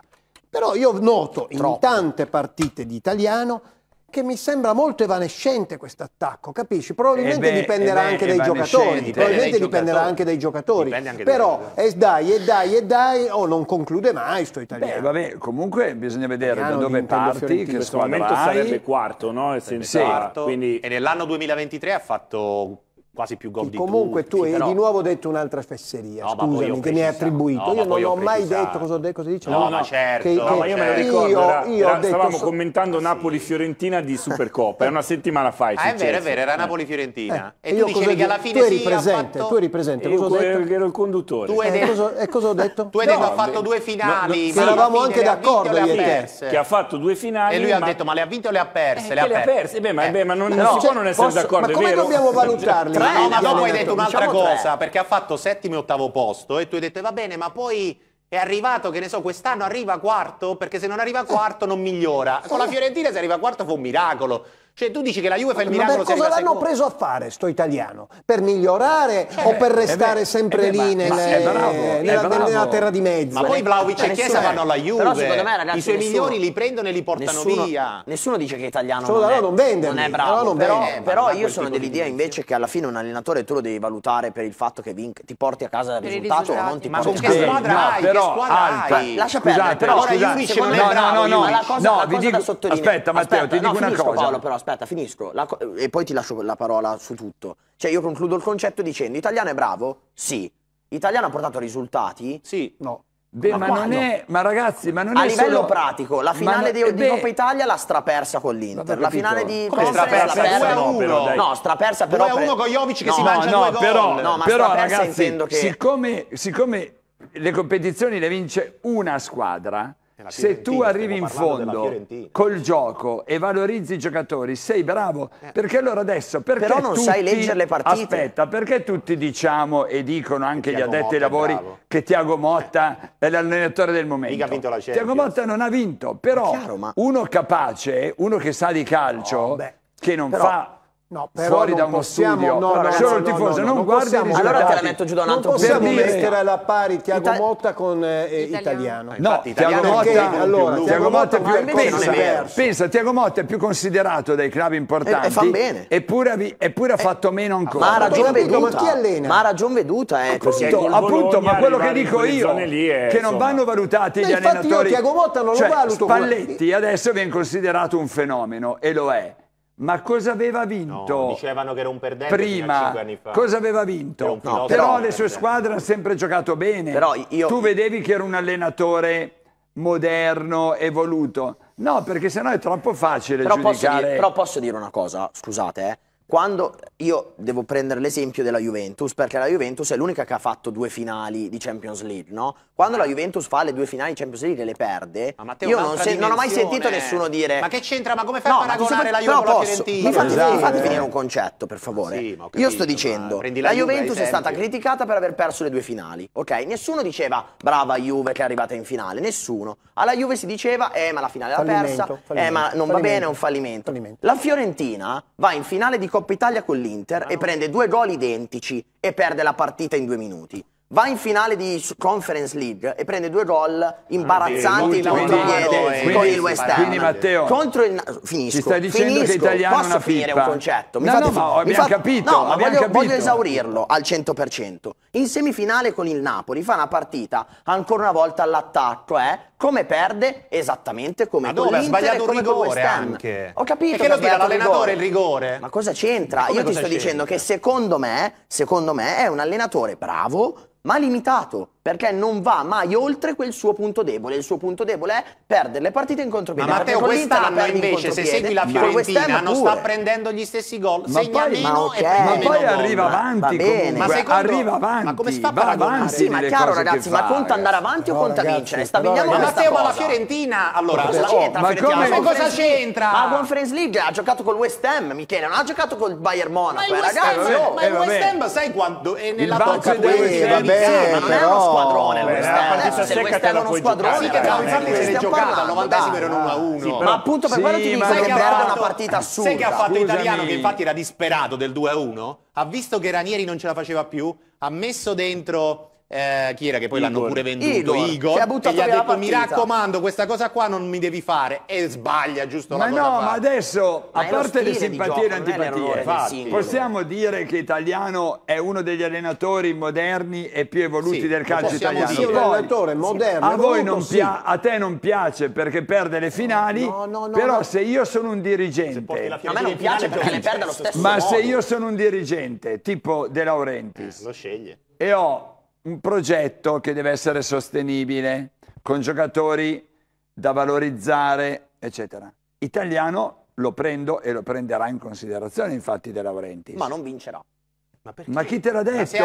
Però io noto Troppo. in tante partite di italiano che mi sembra molto evanescente questo attacco, capisci? Probabilmente eh beh, dipenderà eh beh, anche dai giocatori, eh, probabilmente dipenderà anche dai giocatori, anche però dai, dai, e dai, e dai, o oh, non conclude mai sto italiano. Beh, vabbè, comunque bisogna vedere da dove parti, che squadra hai. In questo momento sarebbe quarto, no? Senza, sì. quarto. Quindi... E nell'anno 2023 ha fatto quasi più gol di Comunque tutti, tu hai però... di nuovo detto un'altra fesseria, no, scusami, che mi hai attribuito. No, io non ho mai detto cosa, de cosa dice. No, no, ma certo. Che, no, che... ma io certo. me lo ricordo. Io, era, io era, stavamo commentando Napoli-Fiorentina di Supercoppa, è una settimana fa. È, ah, è vero, è vero, era eh. Napoli-Fiorentina. Eh. E tu dicevi che alla fine tu eri presente, fatto... tu eri presente. Io ero il conduttore. Eh, e cosa ho detto? Tu hai detto ha fatto due finali. Eravamo anche d'accordo io e Che ha fatto due finali. E lui ha detto, ma le ha vinte o le ha perse? Eh, le ha perse. Ma non si può cioè, non essere d'accordo, è vero. Ma come dobbiamo valutarle? bene, no, ma diciamo dopo hai detto diciamo un'altra diciamo cosa, tre. perché ha fatto settimo e ottavo posto e tu hai detto va bene, ma poi è arrivato, che ne so, quest'anno arriva quarto, perché se non arriva quarto non migliora. Con la Fiorentina se arriva quarto fa un miracolo. Cioè tu dici che la Juve fa il miracolo Ma cosa l'hanno preso a fare sto italiano? Per migliorare eh, o per eh restare eh, sempre eh, lì nelle, bravo, nella, nella, terra di mezzo? Ma poi Vlaovic e Chiesa vanno alla Juve. Però secondo me ragazzi i suoi migliori li prendono e li portano nessuno, via. Nessuno dice che è italiano Solo non, è, non, vende, non è bravo. Non però, venderli, però io sono dell'idea invece che alla fine un allenatore tu lo devi valutare per il fatto che vinc- ti porti a casa il risultato o non ti porti a casa. Ma con che squadra hai? Che squadra hai? Lascia perdere però. Ora Juric non è bravo. No, no, no. No, vi dico Aspetta Matteo, ti dico una cosa aspetta, finisco la, e poi ti lascio la parola su tutto. Cioè io concludo il concetto dicendo italiano è bravo? Sì. Italiano ha portato risultati? Sì. No. Beh, ma, ma non è, ma ragazzi, ma non a è livello solo... pratico, la finale non... di, di Coppa Italia l'ha strapersa con l'Inter. La finale di Coppa strapersa, strapersa no, però, dai. no, strapersa però è uno con Jovic che no, si mangia no, due però, gol. No, ma però ragazzi, intendo che... siccome, siccome le competizioni le vince una squadra, se tu arrivi in fondo col gioco e valorizzi i giocatori, sei bravo. Eh. Perché allora adesso, perché Però non tutti, sai leggere le partite. Aspetta, perché tutti diciamo e dicono anche gli addetti ai lavori che Tiago Motta eh. è l'allenatore del momento? Mica ha vinto la Champions. Tiago Motta non ha vinto, però chiaro, ma... uno capace, uno che sa di calcio, oh, che non però... fa No, però fuori da uno possiamo, studio. No, allora, no, no, non, non guardi possiamo, Allora te la metto giù da un altro Non possiamo dire. mettere alla pari Tiago Motta con eh, eh, Italiano. italiano. No, Tiago Motta, allora, Tiago Motta più, pensa, pensa, Tiago Motta è più considerato dai club eh, importanti. E, e fa bene. Eppure, eppure ha eh, fatto meno ancora. Ma ha ragione veduta. Ma chi allena? Ma ha ragione veduta, eh. Appunto, appunto ma quello che dico io, che non vanno valutati gli allenatori. Infatti io Tiago Motta non lo cioè, valuto. Spalletti adesso viene considerato un fenomeno, e lo è. Ma cosa aveva vinto? No, dicevano che era un perdente prima. Cosa aveva vinto? No, però, le sue squadre hanno sempre giocato bene. Però io... Tu vedevi che era un allenatore moderno, evoluto. No, perché sennò è troppo facile però giudicare. Posso dire, però posso dire una cosa, scusate, eh. Quando io devo prendere l'esempio della Juventus, perché la Juventus è l'unica che ha fatto due finali di Champions League, no? Quando la Juventus fa le due finali di Champions League e le perde, ma Matteo, io non, se- non ho mai sentito nessuno dire... Ma che c'entra? Ma come fai no, a paragonare la Juventus con la Fiorentina? Mi fate, esatto. mi finire un concetto, per favore. Sì, capito, io sto dicendo, la, la Juventus è stata criticata per aver perso le due finali, ok? Nessuno diceva, brava Juve che è arrivata in finale, nessuno. Alla Juve si diceva, eh ma la finale l'ha persa, fallimento, eh ma non fallimento, va bene, è un fallimento. fallimento. La Fiorentina va in finale di Coppa Coppa Italia con l'Inter e prende due gol identici e perde la partita in due minuti. Va in finale di Conference League e prende due gol imbarazzanti ah, in contropiede eh, con il West Ham. Quindi Matteo, contro il, finisco, ci stai dicendo finisco, che italiano posso è una finire un concetto? Mi no, fate, no, ma abbiamo fate, capito. No, ma voglio, capito. voglio esaurirlo al 100%. In semifinale con il Napoli fa una partita ancora una volta all'attacco, eh? come perde esattamente come ma dove? ha sbagliato il rigore anche ho capito perché lo tira l'allenatore il rigore ma cosa c'entra ma io cosa ti sto c'entra? dicendo che secondo me secondo me è un allenatore bravo ma limitato perché non va mai oltre quel suo punto debole il suo punto debole è perdere le partite in contropiede ma Matteo quest'anno invece se segui la Fiorentina non sta prendendo gli stessi gol ma segna poi, meno okay. e ma poi arriva gol. avanti comunque, ma secondo, arriva avanti ma come sta fa a paragonare sì ma chiaro ragazzi ma conta andare avanti o conta vincere stabiliamo Matteo, ma la Fiorentina. Allora, ma cosa c'entra? Ma come? Ma cosa c'entra? Ma Conference League ha giocato col West Ham, Michele, non ha giocato col Bayern Monaco. Ma eh, ragazzi, no. Ma il eh, West Ham, sai quando è nella tocca West Ham? Ma non è uno squadrone il West Ham. Adesso il West Ham è uno squadrone. Infatti se l'è giocata al 90 era un 1-1. Ma appunto per quello ti dico che perde una partita assurda. Sai che ha fatto Italiano, che infatti era disperato del 2-1? Ha visto che Ranieri non ce la faceva più? Ha messo dentro eh, chi era che poi Igor. l'hanno pure venduto Igor, Igor e gli ha detto mi raccomando questa cosa qua non mi devi fare e sbaglia giusto ma no ma adesso ma a parte le simpatie e le antipatie possiamo dire che Italiano è uno degli allenatori moderni e più evoluti sì, del calcio italiano dire. Poi, allenatore moderno a voi non sì. pia- a te non piace perché perde le finali no, no, no, però se io sono un dirigente a me non piace perché le perde lo stesso ma modo. se io sono un dirigente tipo De Laurentiis eh, lo sceglie e ho un progetto che deve essere sostenibile, con giocatori da valorizzare, eccetera. Italiano lo prendo e lo prenderà in considerazione, infatti, De Laurenti. Ma non vincerà. Ma, ma, chi te l'ha detto?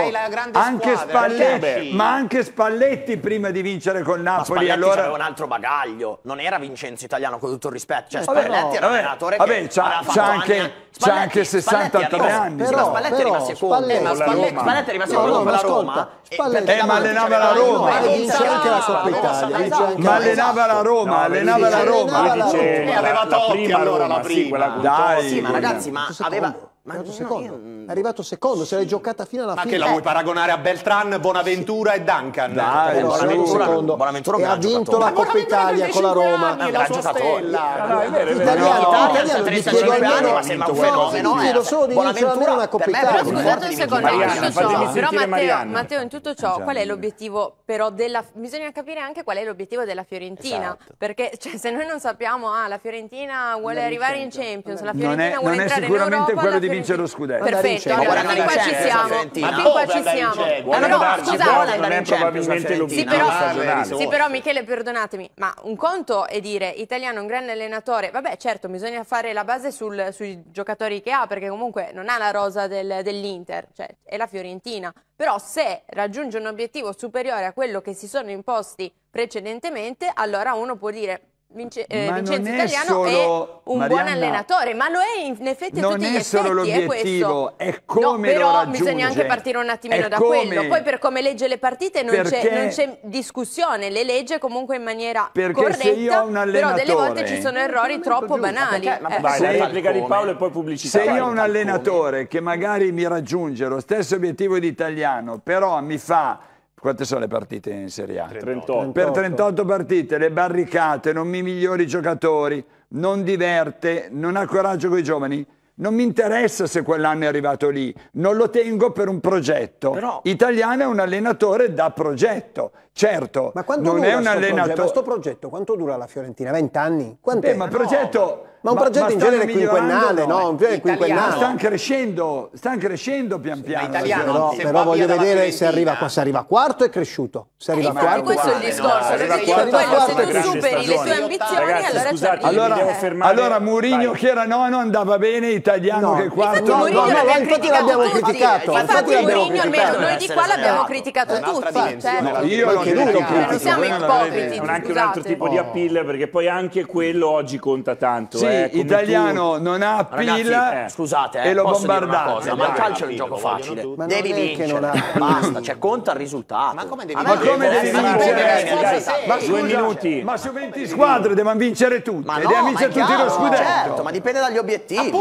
Anche squadra, eh. Spalletti, ma anche Spalletti prima di vincere con Napoli. Ma allora... aveva un altro bagaglio, non era Vincenzo Italiano con tutto il rispetto. Cioè, Spalletti vabbè, no, era un allenatore vabbè, c'ha, c'ha, anche, c'ha, anche, 63 anni. Però, eh, ma Spalletti però, arriva secondo. Spalletti, eh, Spalletti, Spalletti arriva secondo no, no, la Roma. eh, ma allenava la Roma. Ma vince anche la Coppa Italia. Ma allenava la Roma, allenava la Roma. Aveva Totti allora la prima. Sì, ma ragazzi, ma aveva ma è arrivato secondo, io... è mm, arrivato boh. secondo sì. se l'hai giocata fino alla Ma fine. Ma che la vuoi paragonare a Beltran, Bonaventura sì. e Duncan? Dai, no, cioè, Bonaventura, secondo. Bonaventura e ha vinto la Coppa Italia con la Roma. Anni, la sua stella. Italia, ah, 35 anni, ma sembra un fenomeno. Chiedo solo di vincere una Coppa Italia. Scusate un secondo, Matteo, in tutto ciò, qual è l'obiettivo però della... Bisogna capire anche qual è l'obiettivo della Fiorentina, esatto. perché cioè, se noi non sappiamo, ah, la Fiorentina vuole arrivare in Champions, la Fiorentina vuole entrare in Europa, vince lo scudetto. Perfetto, allora fin qua ci siamo. Ma fin qua ci siamo. Ma no, scusate. Non è probabilmente l'obiettivo Sì, però Michele, perdonatemi, ma un conto è dire italiano è un grande allenatore, vabbè certo bisogna fare la base sul, sui giocatori che ha perché comunque non ha la rosa del, dell'Inter, cioè è la Fiorentina, però se raggiunge un obiettivo superiore a quello che si sono imposti precedentemente, allora uno può dire Vince, eh, Vincenzo Italiano è, solo, è un Marianna, buon allenatore, ma lo è in effetti a tutti gli effetti. solo l'obiettivo, è, è come no, però raggiunge. bisogna anche partire un attimino è da come, quello. Poi per come legge le partite non c'è discussione, le legge comunque in maniera corretta, però delle volte ci sono errori troppo giusto, banali. Perché, ma eh. Vai, se, di Paolo e poi pubblicità. Se io ho un allenatore come. che magari mi raggiunge lo stesso obiettivo di Italiano, però mi fa quante sono le partite in Serie A? 38. Per 38 partite, le barricate, non mi migliori i giocatori, non diverte, non ha coraggio con i giovani. Non mi interessa se quell'anno è arrivato lì, non lo tengo per un progetto. Però... Italiano è un allenatore da progetto, certo. Ma quanto non dura è un Progetto? Ma sto progetto quanto dura la Fiorentina? 20 anni? Quant'è? Beh, ma no, progetto ma un progetto ma in genere quinquennale, no? Un genere eh, quinquennale. sta crescendo, stanno crescendo pian piano. Italiano, però, però voglio vedere se arriva qua, se arriva quarto è cresciuto. Se arriva eh, quarto, questo è il discorso, no, perché quarto, quello, quarto, se tu superi le tue ambizioni, Ragazzi, allora scusate, allora, devo fermare. Allora Mourinho che era nono andava bene, italiano no. che quarto. No, no, no, infatti l'abbiamo criticato. Infatti Murigno almeno noi di qua l'abbiamo criticato tutti. Cioè, Io l'ho criticato. Non siamo ipocriti, Non È un altro tipo di appeal perché poi anche quello oggi conta tanto, eh, italiano tu... non ha pila eh, scusate, eh, e lo bombardate. ma il calcio è un gioco facile. Ma devi vincere. Ha... Basta, cioè conta il risultato. Ma come devi eh, ma vincere? Come vincere? Ma due minuti. Ma su 20 squadre devono vincere tutti. Ma no, devi vincere tutti lo scudetto. Certo, ma dipende dagli obiettivi.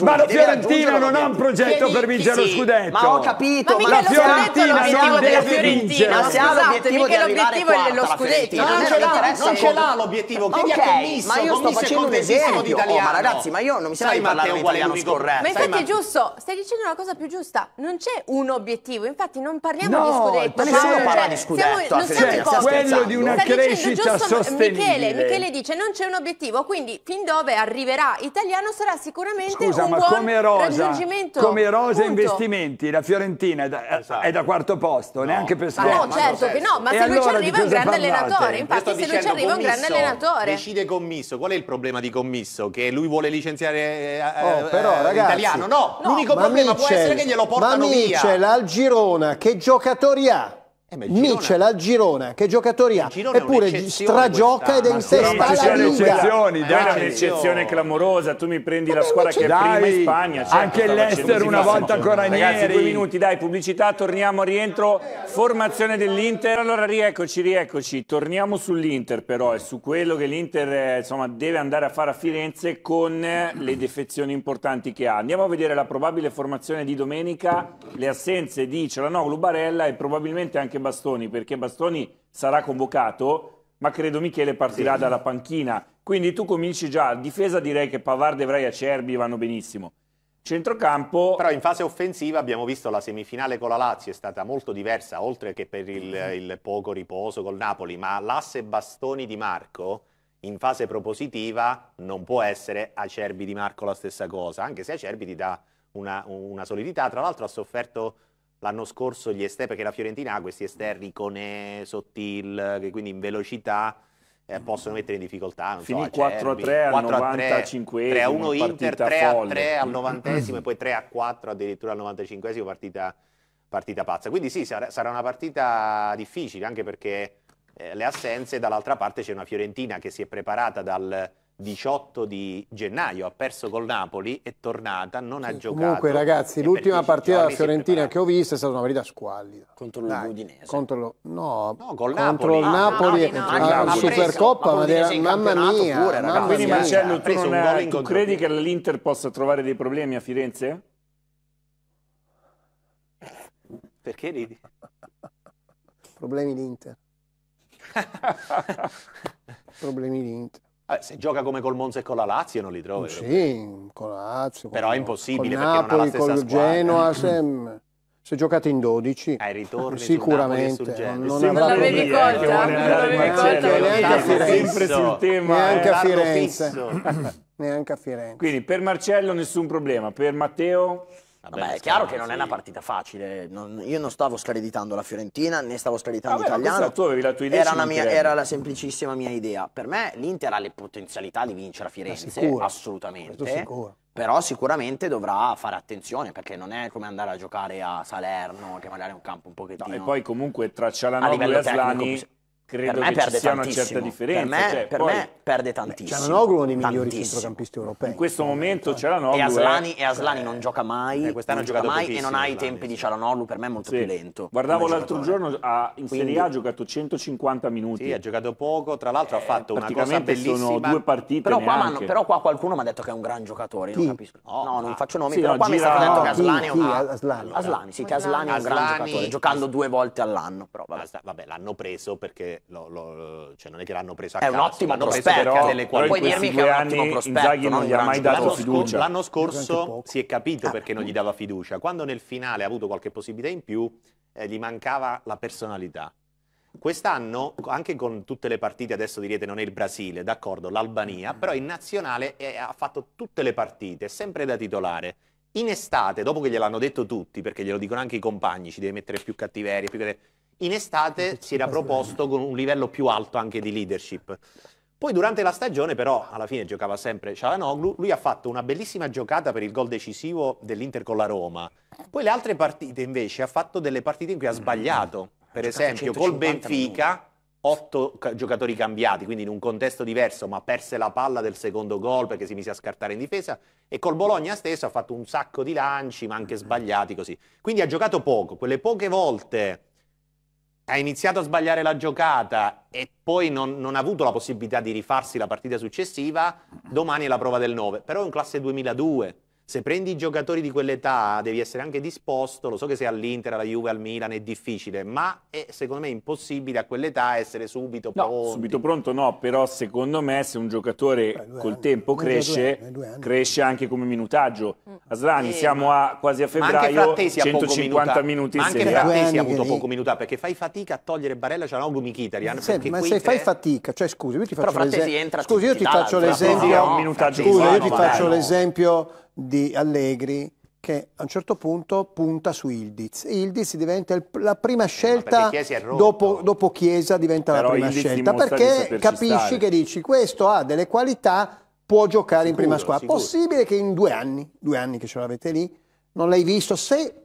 Ma la Fiorentina non ha un progetto per vincere lo scudetto. Ma ho capito, ma la Fiorentina non deve vincere. Ma se ha l'obiettivo di arrivare quarta la Fiorentina. Non ce l'ha l'obiettivo, chiedi a Commisso. Ma io sto facendo un esempio. Di italiano. Oh, ma ragazzi, ma io non mi sembra Sai, di parlare Matteo, un italiano scorretto. Ma infatti Sai, è giusto, stai dicendo una cosa più giusta. Non c'è un obiettivo, infatti non parliamo no, di scudetto. Ma nessuno cioè, parla di scudetto. Siamo, non siamo cioè, quello di una crescita sostenibile. Michele, dice non c'è un obiettivo, quindi fin dove arriverà italiano sarà sicuramente un buon raggiungimento. Come Rosa Investimenti, la Fiorentina è da, esatto. quarto posto, neanche per scherzo. no, certo che no, ma se lui ci arriva è un grande allenatore. Infatti se lui ci arriva è un grande allenatore. Decide commisso, qual è il il problema di Commisso? Che lui vuole licenziare eh, oh, eh, però, eh, ragazzi, italiano? No, no l'unico problema può essere che glielo portano ma Michel, via. Ma Michel, al Girona, che giocatori ha? Eh, Mitchell al girone, che giocatori ha? Eppure stragioca ed è in testa alla Ci eccezioni, dai. È un'eccezione clamorosa, tu mi prendi eh, ma la squadra che è dai. prima in Spagna. Certo, Anche l'Ester una volta ancora in Ragazzi, due minuti, dai, pubblicità, torniamo a rientro. Formazione dell'Inter, allora rieccoci, rieccoci. Torniamo sull'Inter però e su quello che l'Inter eh, insomma, deve andare a fare a Firenze con eh, le defezioni importanti che ha. Andiamo a vedere la probabile formazione di domenica, le assenze di Celano Barella e probabilmente anche Bastoni, perché Bastoni sarà convocato, ma credo Michele partirà sì. dalla panchina. Quindi tu cominci già, a difesa direi che Pavard, e Vrai Acerbi vanno benissimo. Centrocampo... Però in fase offensiva abbiamo visto la semifinale con la Lazio è stata molto diversa, oltre che per il, mm-hmm. il poco riposo col Napoli, ma l'asse bastoni di Marco in fase propositiva non può essere Acerbi di Marco la stessa cosa, anche se Acerbi ti dà una, una solidità. Tra l'altro ha sofferto L'anno scorso gli esterni, perché la Fiorentina ha questi esterni con E, Sottil, che quindi in velocità eh, possono mettere in difficoltà. Non Finì so, 4 a 3 al 95 3 a 1 Inter, 3 a 3 al 90 e poi 3 a 4 addirittura al 95 partita, partita pazza. Quindi sì, sarà, sarà una partita difficile anche perché eh, le assenze, dall'altra parte c'è una Fiorentina che si è preparata dal 18 di gennaio ha perso col Napoli, è tornata, non ha giocato. Comunque ragazzi, l'ultima partita della Fiorentina che ho visto è stata una partita squallida. Contro l'Udinese. Contro lo, no, no col contro il Napoli, ah, Napoli no, no, no, Supercoppa, ma era, mamma mia. Pure, mamma Quindi Marcello, tu, non tu credi che l'Inter possa trovare dei problemi a Firenze? Perché ridi? Problemi l'Inter. Problemi l'Inter. Eh, se gioca come col Monza e con la Lazio non li trovi. Sì, con la Lazio. Però è impossibile con Napoli, perché non ha la stessa con Genoa, se, se giocate in 12. Ai eh, ritorni sicuramente. Gen- non, non, non l'avevi colta, non l'avevi colta. Neanche Neanche a Firenze. Neanche a Firenze. Quindi per Marcello nessun problema, per Matteo Vabbè, è chiaro che non è una partita facile. Non, io non stavo screditando la Fiorentina né stavo screditando l'Italiano. Era, era la semplicissima mia idea. Per me l'Inter ha le potenzialità di vincere a Firenze, sicuro, assolutamente. Però sicuramente dovrà fare attenzione perché non è come andare a giocare a Salerno, che magari è un campo un pochettino. No, e poi comunque tra Cialanoglu e Aslani credo che ci sia una certa differenza. Per me, cioè, per poi, me perde tantissimo. Cialanoglu è uno dei migliori centrocampisti europei. In questo momento Cialanoglu E Aslani, e Aslani cioè, non gioca mai, eh, quest'anno non gioca mai e non ha i tempi di Cialanoglu, per me è molto sì. più lento. Guardavo l'altro giorno, ha, in Quindi... Serie A ha giocato 150 minuti. Sì, ha giocato poco, tra l'altro eh, ha fatto una cosa bellissima. sono due partite però qua, però qua, qualcuno mi ha detto che è un gran giocatore, non capisco. no, non faccio nomi, sì, però qua mi è stato detto che Aslani è un... gran giocatore, giocando due volte all'anno, vabbè. l'hanno preso perché lo, lo, cioè non è che l'hanno presa a È un'ottima prospettiva delle quali. Puoi dirmi che è un ottimo prospetto. Inzaghi non, gli ha mai dato fiducia. l'anno scorso si è capito perché non gli eh. dava fiducia. Quando nel finale ha avuto qualche possibilità in più, eh, gli mancava la personalità. Quest'anno, anche con tutte le partite, adesso direte non è il Brasile, d'accordo, l'Albania, però in nazionale è, eh, ha fatto tutte le partite, sempre da titolare. In estate, dopo che gliel'hanno detto tutti, perché glielo dicono anche i compagni, ci deve mettere più cattiveria, più cattiveria in estate si era proposto con un livello più alto anche di leadership. Poi durante la stagione però, alla fine giocava sempre Cialanoglu, lui ha fatto una bellissima giocata per il gol decisivo dell'Inter con la Roma. Poi le altre partite invece ha fatto delle partite in cui ha mm. sbagliato, per esempio col Benfica, otto giocatori cambiati, quindi in un contesto diverso, ma perse la palla del secondo gol perché si mise a scartare in difesa e col Bologna stesso ha fatto un sacco di lanci, ma anche mm. sbagliati così. Quindi ha giocato poco, quelle poche volte ha iniziato a sbagliare la giocata e poi non, non, ha avuto la possibilità di rifarsi la partita successiva, domani è la prova del 9, però è un classe 2002, se prendi i giocatori di quell'età devi essere anche disposto, lo so che sei all'Inter, alla Juve, al Milan è difficile, ma è secondo me impossibile a quell'età essere subito no, Subito pronto no, però secondo me se un giocatore Beh, col anni. tempo cresce, cresce anche come minutaggio. Mm. Aslani, eh, siamo a, quasi a febbraio, 150 minuta, minuti ma in Serie A. Anche Frattesi ha avuto poco minuta perché fai fatica a togliere Barella, c'è Cianoglu, Mkhitaryan. Senti, ma se tre... fai fatica, cioè scusi, io ti faccio l'esempio. Scusi, io ti faccio l'esempio. Scusa, io ti faccio l'esempio di Allegri che a un certo punto punta su Ildiz. Ildiz diventa la prima eh, scelta Chiesa dopo, dopo, Chiesa diventa Però la prima Ildiz scelta perché capisci stare. che dici questo ha delle qualità, può giocare sicuro, in prima squadra. Sicuro. Possibile che in due anni, due anni che ce l'avete lì, non l'hai visto, se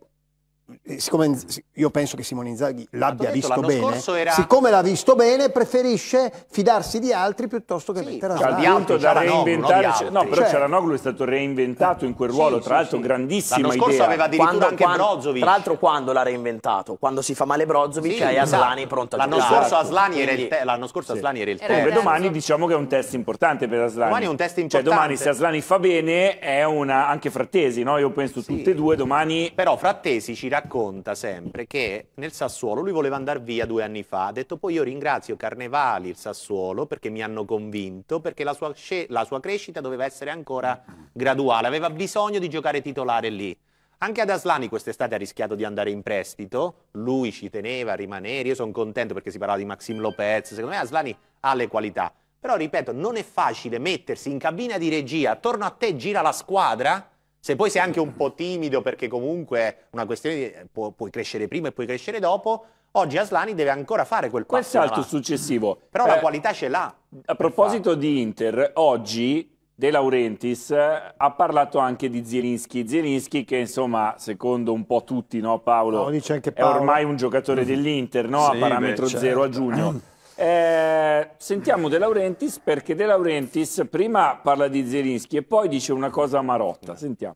eh, siccome io penso che Simone Inzaghi l'abbia detto, visto bene, era... siccome l'ha visto bene, preferisce fidarsi di altri piuttosto che sì, mettere a cioè, di altro da reinventare. No, però cioè, Cialanoglu è stato reinventato in quel ruolo, sì, tra l'altro sì, grandissima L'anno scorso idea. aveva addirittura quando, anche quando, Brozovic. Tra l'altro quando l'ha reinventato? Quando si fa male Brozovic sì, hai esatto. Aslani pronto a l'anno giocare. Scorso Aslani Quindi... era il te- l'anno scorso Aslani era il tempo. Per domani diciamo che è un test importante per Aslani. Domani è un test importante. Cioè domani se Aslani fa bene è una anche Frattesi, no? Io penso tutte e due domani Però Frattesi ci racconta racconta sempre che nel Sassuolo lui voleva andare via due anni fa, ha detto poi io ringrazio Carnevali, il Sassuolo, perché mi hanno convinto, perché la sua, la sua crescita doveva essere ancora graduale, aveva bisogno di giocare titolare lì. Anche ad Aslani quest'estate ha rischiato di andare in prestito, lui ci teneva a rimanere, io sono contento perché si parlava di Maxim Lopez, secondo me Aslani ha le qualità, però ripeto, non è facile mettersi in cabina di regia, attorno a te gira la squadra se poi sei anche un po' timido perché comunque è una questione di eh, pu- puoi crescere prima e puoi crescere dopo, oggi Aslani deve ancora fare quel passo. Quel salto successivo. Però eh, la qualità ce l'ha. A proposito di Inter, oggi De Laurentiis eh, ha parlato anche di Zielinski. Zielinski che insomma, secondo un po' tutti, no Paolo? No, Paolo. È ormai un giocatore mm. dell'Inter, no? Sì, a parametro beh, certo. zero a giugno. Eh, sentiamo De Laurentiis perché De Laurentiis prima parla di Zelinski e poi dice una cosa marotta. Sentiamo.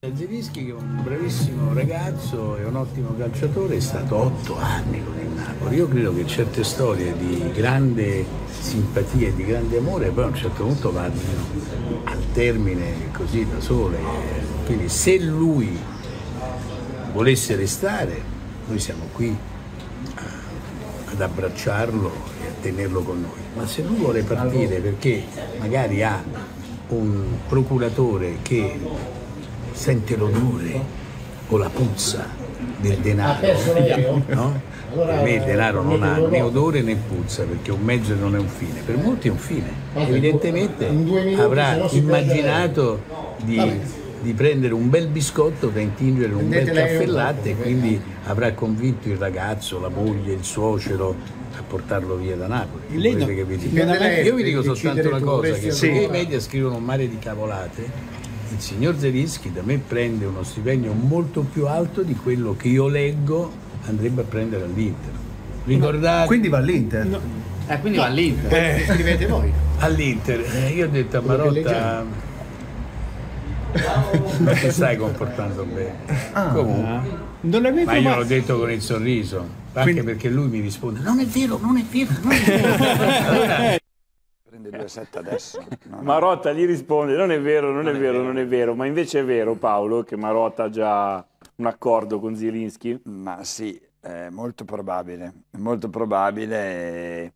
Zelinski che è un bravissimo ragazzo, e un ottimo calciatore, è stato otto anni con il Napoli. Io credo che certe storie di grande simpatia e di grande amore poi a un certo punto vadano al termine così da sole. Quindi se lui volesse restare, noi siamo qui ad abbracciarlo e a tenerlo con noi. Ma se lui vuole partire perché magari ha un procuratore che sente l'odore o la puzza del eh, denaro, no? per me il denaro non ha né odore né puzza perché un mezzo non è un fine, per molti è un fine, evidentemente avrà immaginato di di prendere un bel biscotto da intingere un bel caffè latte e eh. quindi avrà convinto il ragazzo, la moglie, il suocero a portarlo via da Napoli. Lei no, che vi Io vi dico soltanto una cosa, che se i media scrivono un mare di cavolate, il signor Zerischi da me prende uno stipendio molto più alto di quello che io leggo andrebbe a prendere all'Inter. Ricordate? quindi va all'Inter? No. Eh, quindi va all'Inter. Eh. Scrivete voi. All'Inter. Eh, io ho detto a Marotta non ti stai comportando bene. Ah, Comunque, non l'avevo ma io l'ho detto con il sorriso, anche Quindi... perché lui mi risponde: Non è vero, non è vero, non è vero. Prende 2,7 adesso. No, Marotta gli risponde: Non è vero, non, non è, vero, vero, non è vero. Ma invece è vero, Paolo, che Marotta ha già un accordo con Zilinski? Ma sì, è molto probabile. È molto probabile.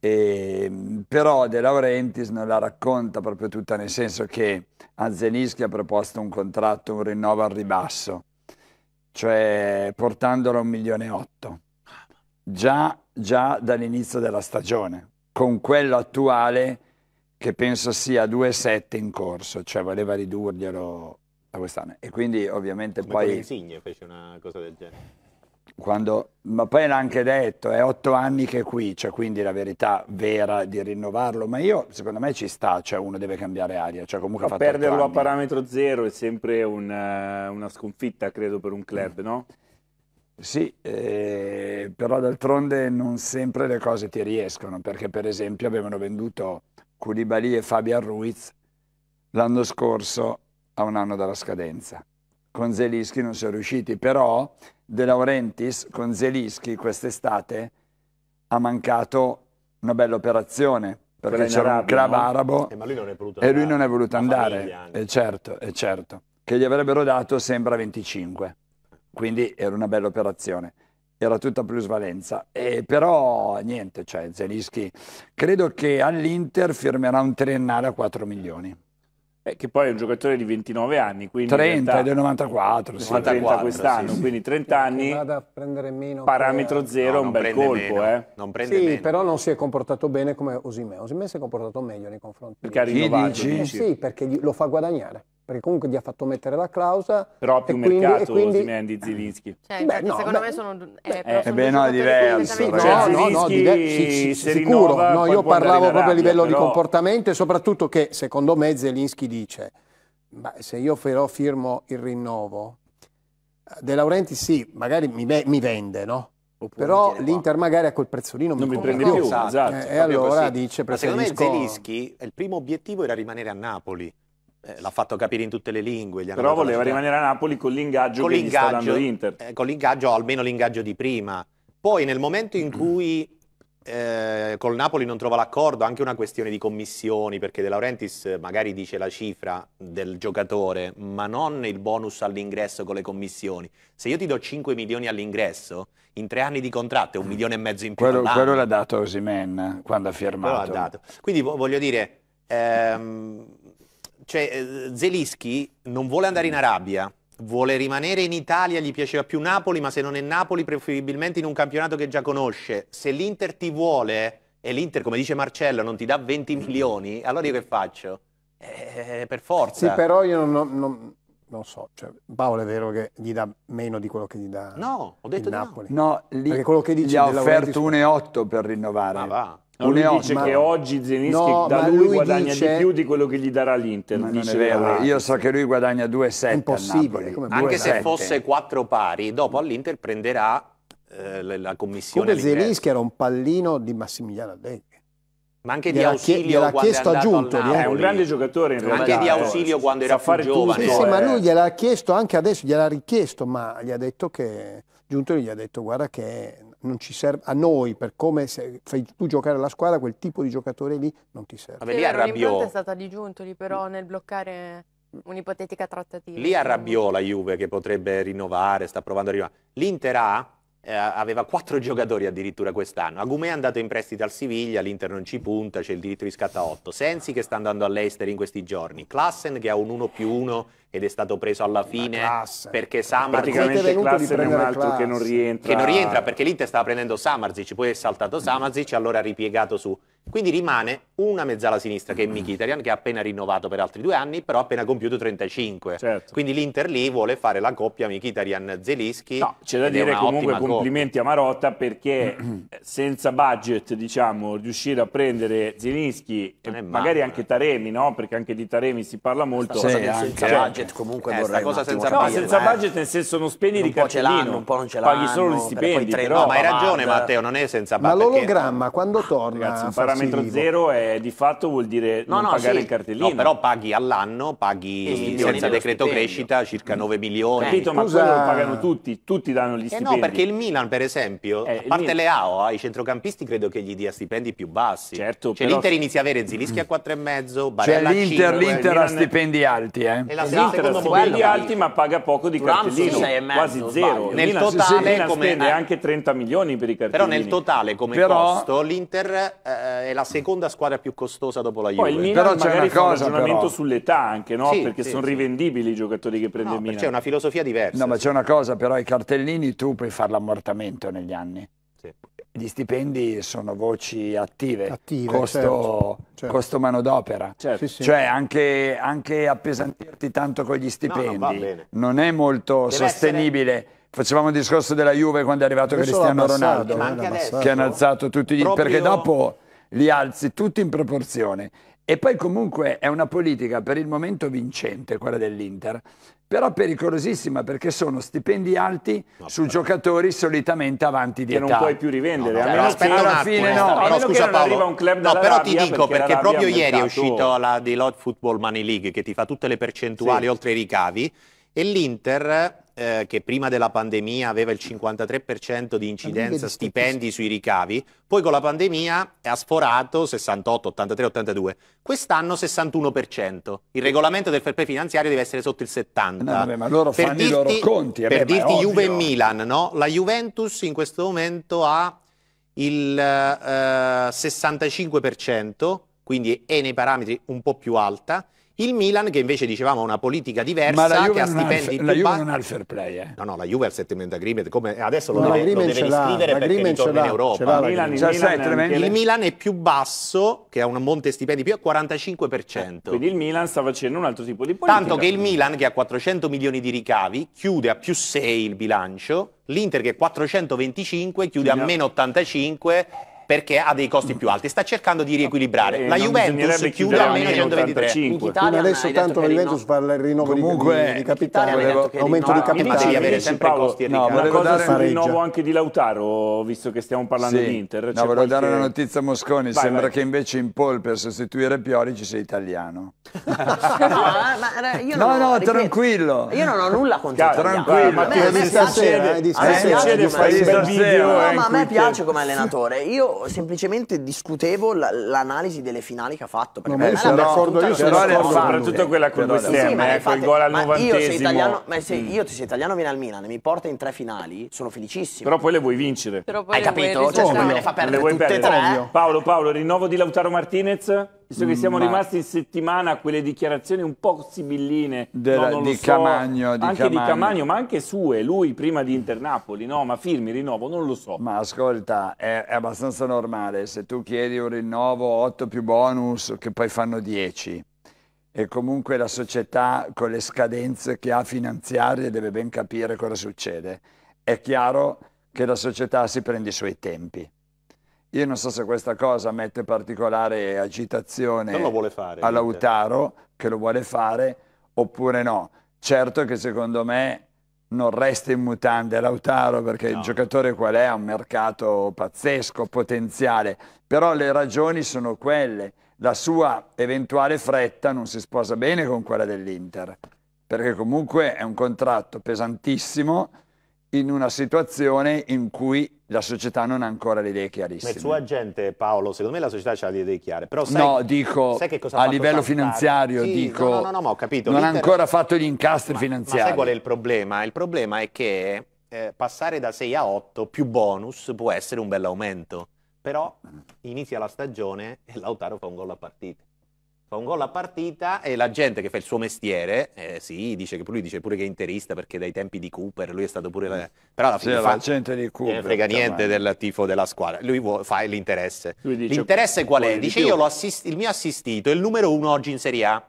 E, ehm, però De Laurentiis non la racconta proprio tutta, nel senso che a ha proposto un contratto, un rinnovo al ribasso, cioè portandolo a un milione e otto, già, già dall'inizio della stagione, con quello attuale che penso sia 2,7 in corso, cioè voleva ridurglielo a quest'anno. E quindi ovviamente Come poi... Insigne fece una cosa del genere. Quando, ma poi l'ha anche detto, è otto anni che è qui, cioè quindi la verità vera di rinnovarlo, ma io secondo me ci sta, cioè uno deve cambiare aria, cioè comunque Perderlo a parametro zero è sempre una, eh, una sconfitta, credo, per un club, mm. no? Sì, eh, però d'altronde non sempre le cose ti riescono, perché per esempio avevano venduto Koulibaly e Fabian Ruiz l'anno scorso a un anno dalla scadenza con Zelischi non sono riusciti, però De Laurentiis con Zelischi quest'estate ha mancato una bella operazione perché c'era un club no? arabo eh, lui non è voluto e lui non è voluto andare, è eh, certo, è eh, certo, che gli avrebbero dato sembra 25, quindi era una bella operazione era tutta plusvalenza. E però niente, cioè Zelischi credo che all'Inter firmerà un triennale a 4 milioni. Eh, che poi è un giocatore di 29 anni. quindi 30 realtà, del 94, sì, 94 quest'anno, sì, quindi 30 anni, parametro zero, no, un bel colpo. Eh. sì, meno. però non si è comportato bene come Osimè. Osimè si è comportato meglio nei confronti. Perché ha rinnovato. sì, perché lo fa guadagnare perché comunque gli ha fatto mettere la clausa. Però più quindi, mercato quindi, Simeon di Zilinski. Cioè, beh, no, secondo beh, me sono... Eh, beh, sono eh beh no, è diverso. No, cioè, no, no, diver- sì, sì, si sicuro. Rinnova, no, io parlavo proprio a livello però... di comportamento e soprattutto che, secondo me, Zelinski dice ma se io però firmo il rinnovo, eh, De Laurenti sì, magari mi, mi vende, no? Oppure però l'Inter qua. magari a quel prezzolino non mi, mi prende più, più. Eh, esatto. Eh, e allora così. dice preferisco... Ma secondo me Zelinski, il primo obiettivo era rimanere a Napoli eh, l'ha fatto capire in tutte le lingue. Però voleva rimanere a Napoli con l'ingaggio con che l'ingaggio, Inter. Eh, con l'ingaggio, almeno l'ingaggio di prima. Poi nel momento in cui eh, col Napoli non trova l'accordo, anche una questione di commissioni, perché De Laurentiis magari dice la cifra del giocatore, ma non il bonus all'ingresso con le commissioni. Se io ti do 5 milioni all'ingresso, in tre anni di contratto è un milione e mezzo in più. Quello, quello l'ha dato Osimen quando ha firmato. Quindi voglio dire, ehm, cioè, eh, Zelischi non vuole andare in mm. Arabia, vuole rimanere in Italia, gli piaceva più Napoli, ma se non è Napoli preferibilmente in un campionato che già conosce. Se l'Inter ti vuole e l'Inter, come dice Marcello, non ti dà 20 mm. milioni, allora io che faccio? Eh, per forza. Sì, però io non, non, non so, cioè, Paolo è vero che gli dà meno di quello che gli dà No, ho detto il Napoli. No, no lì, quello che dice gli ha offerto 1,8 per rinnovare. Ma va. No, lui dice ma... che oggi Zenischi no, da lui, lui, guadagna dice... di più di quello che gli darà l'Inter. dice non Io so che lui guadagna 2,7 Impossibile. Anche 2, se 7. fosse 4 pari, dopo all'Inter prenderà eh, la commissione. Come Zenischi era un pallino di Massimiliano Allegri. Ma anche di ausilio gliel'ha chiesto aggiunto. È un grande giocatore in realtà. Anche di ausilio quando era fare giovane. Sì, sì, ma lui gliel'ha chiesto anche adesso, gliel'ha richiesto, ma gli ha detto che... giunto gli ha detto guarda che non ci serve a noi per come fai tu giocare la squadra, quel tipo di giocatore lì non ti serve. Vabbè, lì a è stata di Giuntoli però mm. nel bloccare un'ipotetica trattativa. Lì arrabbiò la Juve che potrebbe rinnovare, sta provando a rinnovare. L'Inter ha eh, aveva quattro giocatori addirittura quest'anno. Agumè è andato in prestito al Siviglia, l'Inter non ci punta, c'è il diritto di scatta 8. Sensi che sta andando all'Ester in questi giorni. Klassen che ha un 1 più 1 ed è stato preso alla fine perché Samarzic Klassen è un altro che non rientra. Che non rientra perché l'Inter stava prendendo Samarzic, poi è saltato Samarzic, e allora ha ripiegato su quindi rimane una mezzala sinistra che è Mkhitaryan che ha appena rinnovato per altri due anni, però ha appena compiuto 35. Certo. Quindi l'Inter lì vuole fare la coppia Mkhitaryan-Zelischi. No, c'è da dire comunque complimenti coppia. a Marotta perché senza budget, diciamo, riuscire a prendere Zelischi e magari anche Taremi, no? Perché anche di Taremi si parla molto. Sì, senza budget, budget comunque eh, vorrei cosa senza, no, senza eh. budget nel senso non spendi un di cartellino, un po' non ce l'hanno, paghi solo gli stipendi. Però, no, ma hai ragione Matteo, non è senza budget. Ma l'ologramma quando torna? Ragazzi, parametro zero è, di fatto vuol dire no, non no, pagare sì. il cartellino. No, però paghi all'anno, paghi e senza decreto stipendio. crescita circa 9 mm. milioni. Capito, eh, ma cosa... quello lo pagano tutti, tutti danno gli stipendi. Eh no, perché il Milan, per esempio, eh, a parte le AO, ai centrocampisti credo che gli dia stipendi più bassi. Certo, cioè, l'Inter inizia a avere Zilischi a 4,5, cioè, Barella cioè, l'Inter, l'Inter ha stipendi alti, eh. Esatto, l'Inter ha stipendi alti, ma paga poco di cartellino, quasi zero. Nel totale spende eh. anche 30 milioni per i cartellini. Però nel totale come costo l'Inter eh, è la seconda squadra più costosa dopo la Juve. Poi il Milan però c'è una cosa, un ragionamento però. sull'età anche, no? Sì, perché sì, sono sì. rivendibili i giocatori che prende no, il Milan. C'è una filosofia diversa. No, ma c'è una cosa, però i cartellini tu puoi fare l'ammortamento negli anni. Sì. Gli stipendi sono voci attive, attive costo, certo, certo. costo manodopera, certo. sì, sì. cioè anche, anche, appesantirti tanto con gli stipendi no, non, non, è molto Deve sostenibile. Essere... Facevamo il discorso della Juve quando è arrivato Adesso Cristiano Ronaldo, che hanno alzato tutti gli... Proprio... perché dopo li alzi tutti in proporzione. E poi comunque è una politica per il momento vincente, quella dell'Inter, però pericolosissima perché sono stipendi alti no, su giocatori solitamente avanti di che età. Che non puoi più rivendere, no, no, a meno che alla fine no. Però, però scusa Paolo, un club no, però ti dico perché, perché proprio è ieri è uscito la Deloitte Football Money League che ti fa tutte le percentuali sì. oltre i ricavi e l'Inter eh, che prima della pandemia aveva il 53% di incidenza stipendi sui ricavi, poi con la pandemia ha sforato 68, 83, 82, quest'anno 61%. Il regolamento del fair play finanziario deve essere sotto il 70%. No, eh, vabbè, ma loro per fanno dirti, i loro conti. Eh, vabbè, per dirti Juve e Milan, no? la Juventus in questo momento ha il eh, 65%, quindi è nei parametri un po' più alta, il Milan, che invece dicevamo ha una politica diversa, Ma che ha stipendi più bassi. La Juve non ha il fair play, eh. No, no, la Juve ha il settlement agreement, come adesso lo, no, deve, lo deve riscrivere perché ritorna in Europa. Il Milan, il, Milan, cioè, il Milan è più basso, che ha un monte stipendi più, al 45%. Eh, quindi il Milan sta facendo un altro tipo di politica. Tanto che il Milan, che ha 400 milioni di ricavi, chiude a più 6 il bilancio, l'Inter che ha 425 chiude a meno 85 perché ha dei costi più alti. Sta cercando di riequilibrare. Eh, la Juventus chiude a meno 123. Adesso tanto la Juventus fa il rinnovo Comunque, di, capitale, volevo, aumento di capitale. Devi avere sempre Paolo, costi no, volevo dare un rinnovo anche di Lautaro, visto che stiamo parlando sì. di Inter. No, volevo qualche... dare una notizia a Mosconi. Vai, Sembra vai. che invece in Paul per sostituire Pioli ci sia italiano. no, no, tranquillo. Io non ho nulla contro Tranquillo. Ma ti succede di fare il video. Ma a me piace come allenatore. Io semplicemente discutevo l'analisi delle finali che ha fatto. Perché no, per io sono d'accordo, io sono d'accordo. Soprattutto quella con West Ham, eh, col gol al novantesimo. Ma se mm. io ti sei italiano al milan e mi porta in tre finali, sono felicissimo. Però poi le vuoi vincere. Hai capito? Cioè, se me le fa perdere tutte e tre. Paolo, Paolo, rinnovo di Lautaro Martinez? visto che siamo mm, Ma... rimasti in settimana a quelle dichiarazioni un po' sibilline Della, no, di, so, Camagno, di anche Camagno. di Camagno, ma anche sue, lui prima di Internapoli, no, ma firmi, rinnovo, non lo so. Ma ascolta, è, è abbastanza normale, se tu chiedi un rinnovo 8 più bonus, che poi fanno 10, e comunque la società con le scadenze che ha finanziarie deve ben capire cosa succede, è chiaro che la società si prende i suoi tempi io non so se questa cosa mette particolare agitazione fare, a che lo vuole fare, oppure no. Certo che secondo me non resta in mutande Lautaro perché no. il giocatore qual è? Ha un mercato pazzesco, potenziale, però le ragioni sono quelle. La sua eventuale fretta non si sposa bene con quella dell'Inter, perché comunque è un contratto pesantissimo in una situazione in cui la società non ha ancora le idee chiarissime. Ma sua gente, Paolo, secondo me la società ha le idee chiare, però sai, No, dico, sai che cosa a livello saltare? finanziario, sì, dico... No, no, no, no, ho capito. Non ha ancora fatto gli incastri ma, finanziari. Ma sai qual è il problema? Il problema è che eh, passare da 6 a 8 più bonus può essere un bel aumento, però inizia la stagione e Lautaro fa un gol a partita fa un gol a partita e la gente che fa il suo mestiere, eh, sì, dice che lui dice pure che è interista perché dai tempi di Cooper lui è stato pure... La... Mm. Però alla fine sì, fa... la gente di Cooper... Non frega niente del tifo della squadra, lui vuole, fa l'interesse. L'interesse qual è? Dice io assist... il mio assistito è il numero uno oggi in Serie A.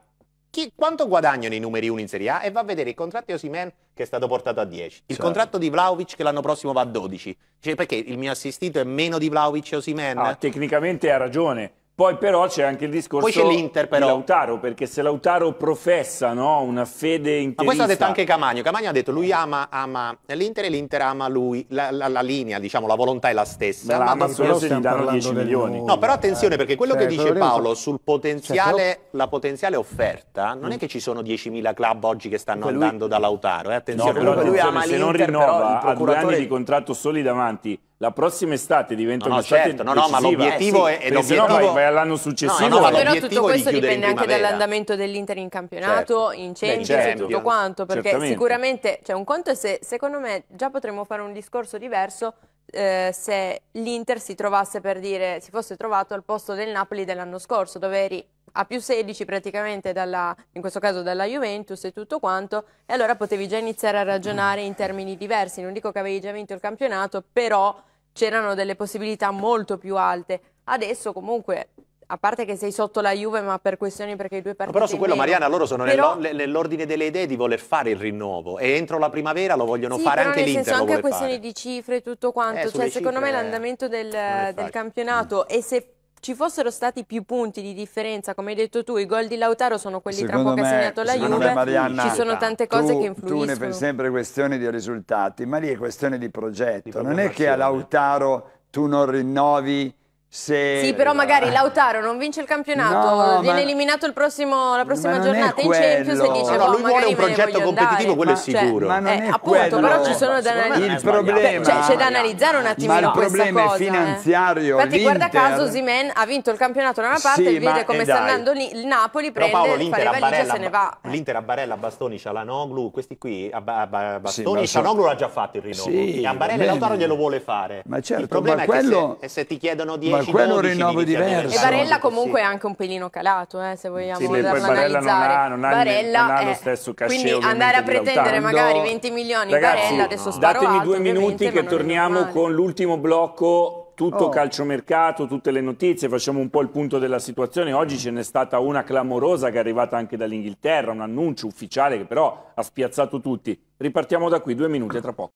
Chi... quanto guadagnano i numeri uno in Serie A? E va a vedere il contratto di Osimen che è stato portato a 10, il cioè. contratto di Vlaovic che l'anno prossimo va a 12. Cioè perché il mio assistito è meno di Vlaovic e Osimen? Ah, tecnicamente ha ragione poi però c'è anche il discorso di Lautaro, perché se Lautaro professa no, una fede interista... Ma questo ha detto anche Camagno, Camagno ha detto lui ama, ama l'Inter e l'Inter ama lui, la, la, la, linea, diciamo, la volontà è la stessa. Ma, ma solo se gli danno 10 milioni. Nulla, no, però attenzione, perché quello cioè, che dice Paolo sul potenziale, cioè, però... la potenziale offerta, non è che ci sono 10.000 club oggi che stanno andando lui... da Lautaro, eh? attenzione. No, però, lui ama se non rinnova, però, procuratore... ha due anni di contratto soli davanti la prossima estate diventa no, no, un'estate certo, no, no, ma l'obiettivo eh, sì, è, è l'obiettivo... No, vai, vai all'anno successivo. No, no, no però tutto questo dipende anche dall'andamento dell'Inter in campionato, certo. in Champions Beh, certo. tutto quanto, perché Certamente. sicuramente, cioè un conto è se, secondo me, già potremmo fare un discorso diverso eh, se l'Inter si trovasse per dire, si fosse trovato al posto del Napoli dell'anno scorso, dove eri a più 16 praticamente dalla, in questo caso dalla Juventus e tutto quanto e allora potevi già iniziare a ragionare in termini diversi non dico che avevi già vinto il campionato però c'erano delle possibilità molto più alte. Adesso comunque a parte che sei sotto la Juve, ma per questioni perché i due partiti. però su quello, meno. Mariana, loro sono però... nell'ordine delle idee di voler fare il rinnovo e entro la primavera lo vogliono sì, fare anche l'Inter. Sì, anche questioni fare. di cifre e tutto quanto. Eh, cioè, secondo cifre... me l'andamento del, del campionato mm. e se ci fossero stati più punti di differenza, come hai detto tu, i gol di Lautaro sono quelli secondo tra poco che ha segnato la Juve, Marianna, ci sono tante cose tu, che influiscono. Tu ne sempre questione di risultati, ma lì è questione di progetto. Di non è che a Lautaro tu non rinnovi se sì, però magari Lautaro non vince il campionato, no, viene eliminato prossimo, la prossima giornata in Champions e dice no, no, lui vuole un progetto competitivo, andare. quello cioè, ma, è sicuro. Cioè, ma eh, è appunto, quello. però ci sono da analizzare. Il problema cioè, c'è da analizzare un attimino Ma il problema cosa, è finanziario. Eh. Infatti guarda caso Zimen ha vinto il campionato da una parte sì, e vede come eh, sta andando lì, il Napoli prende Paolo, l'Inter fa le valigie e se ne va. L'Inter a Barella, Bastoni, Cialanoglu, questi qui a Bastoni, Cialanoglu l'ha già fatto il rinnovo. A Barella Lautaro glielo vuole fare. Ma certo, Il problema è che se ti chiedono 10 qualcuno rinnovo diverso. E Barella comunque è anche un pelino calato, eh, se vogliamo sì, Barella non ha, non ha, Barella non ha lo stesso cachet Quindi andare a pretendere magari 20 milioni Ragazzi, Barella adesso sparo Datemi due minuti che torniamo con l'ultimo blocco tutto oh. calciomercato, tutte le notizie, facciamo un po' il punto della situazione. Oggi ce n'è stata una clamorosa che è arrivata anche dall'Inghilterra, un annuncio ufficiale che però ha spiazzato tutti. Ripartiamo da qui, due minuti tra poco.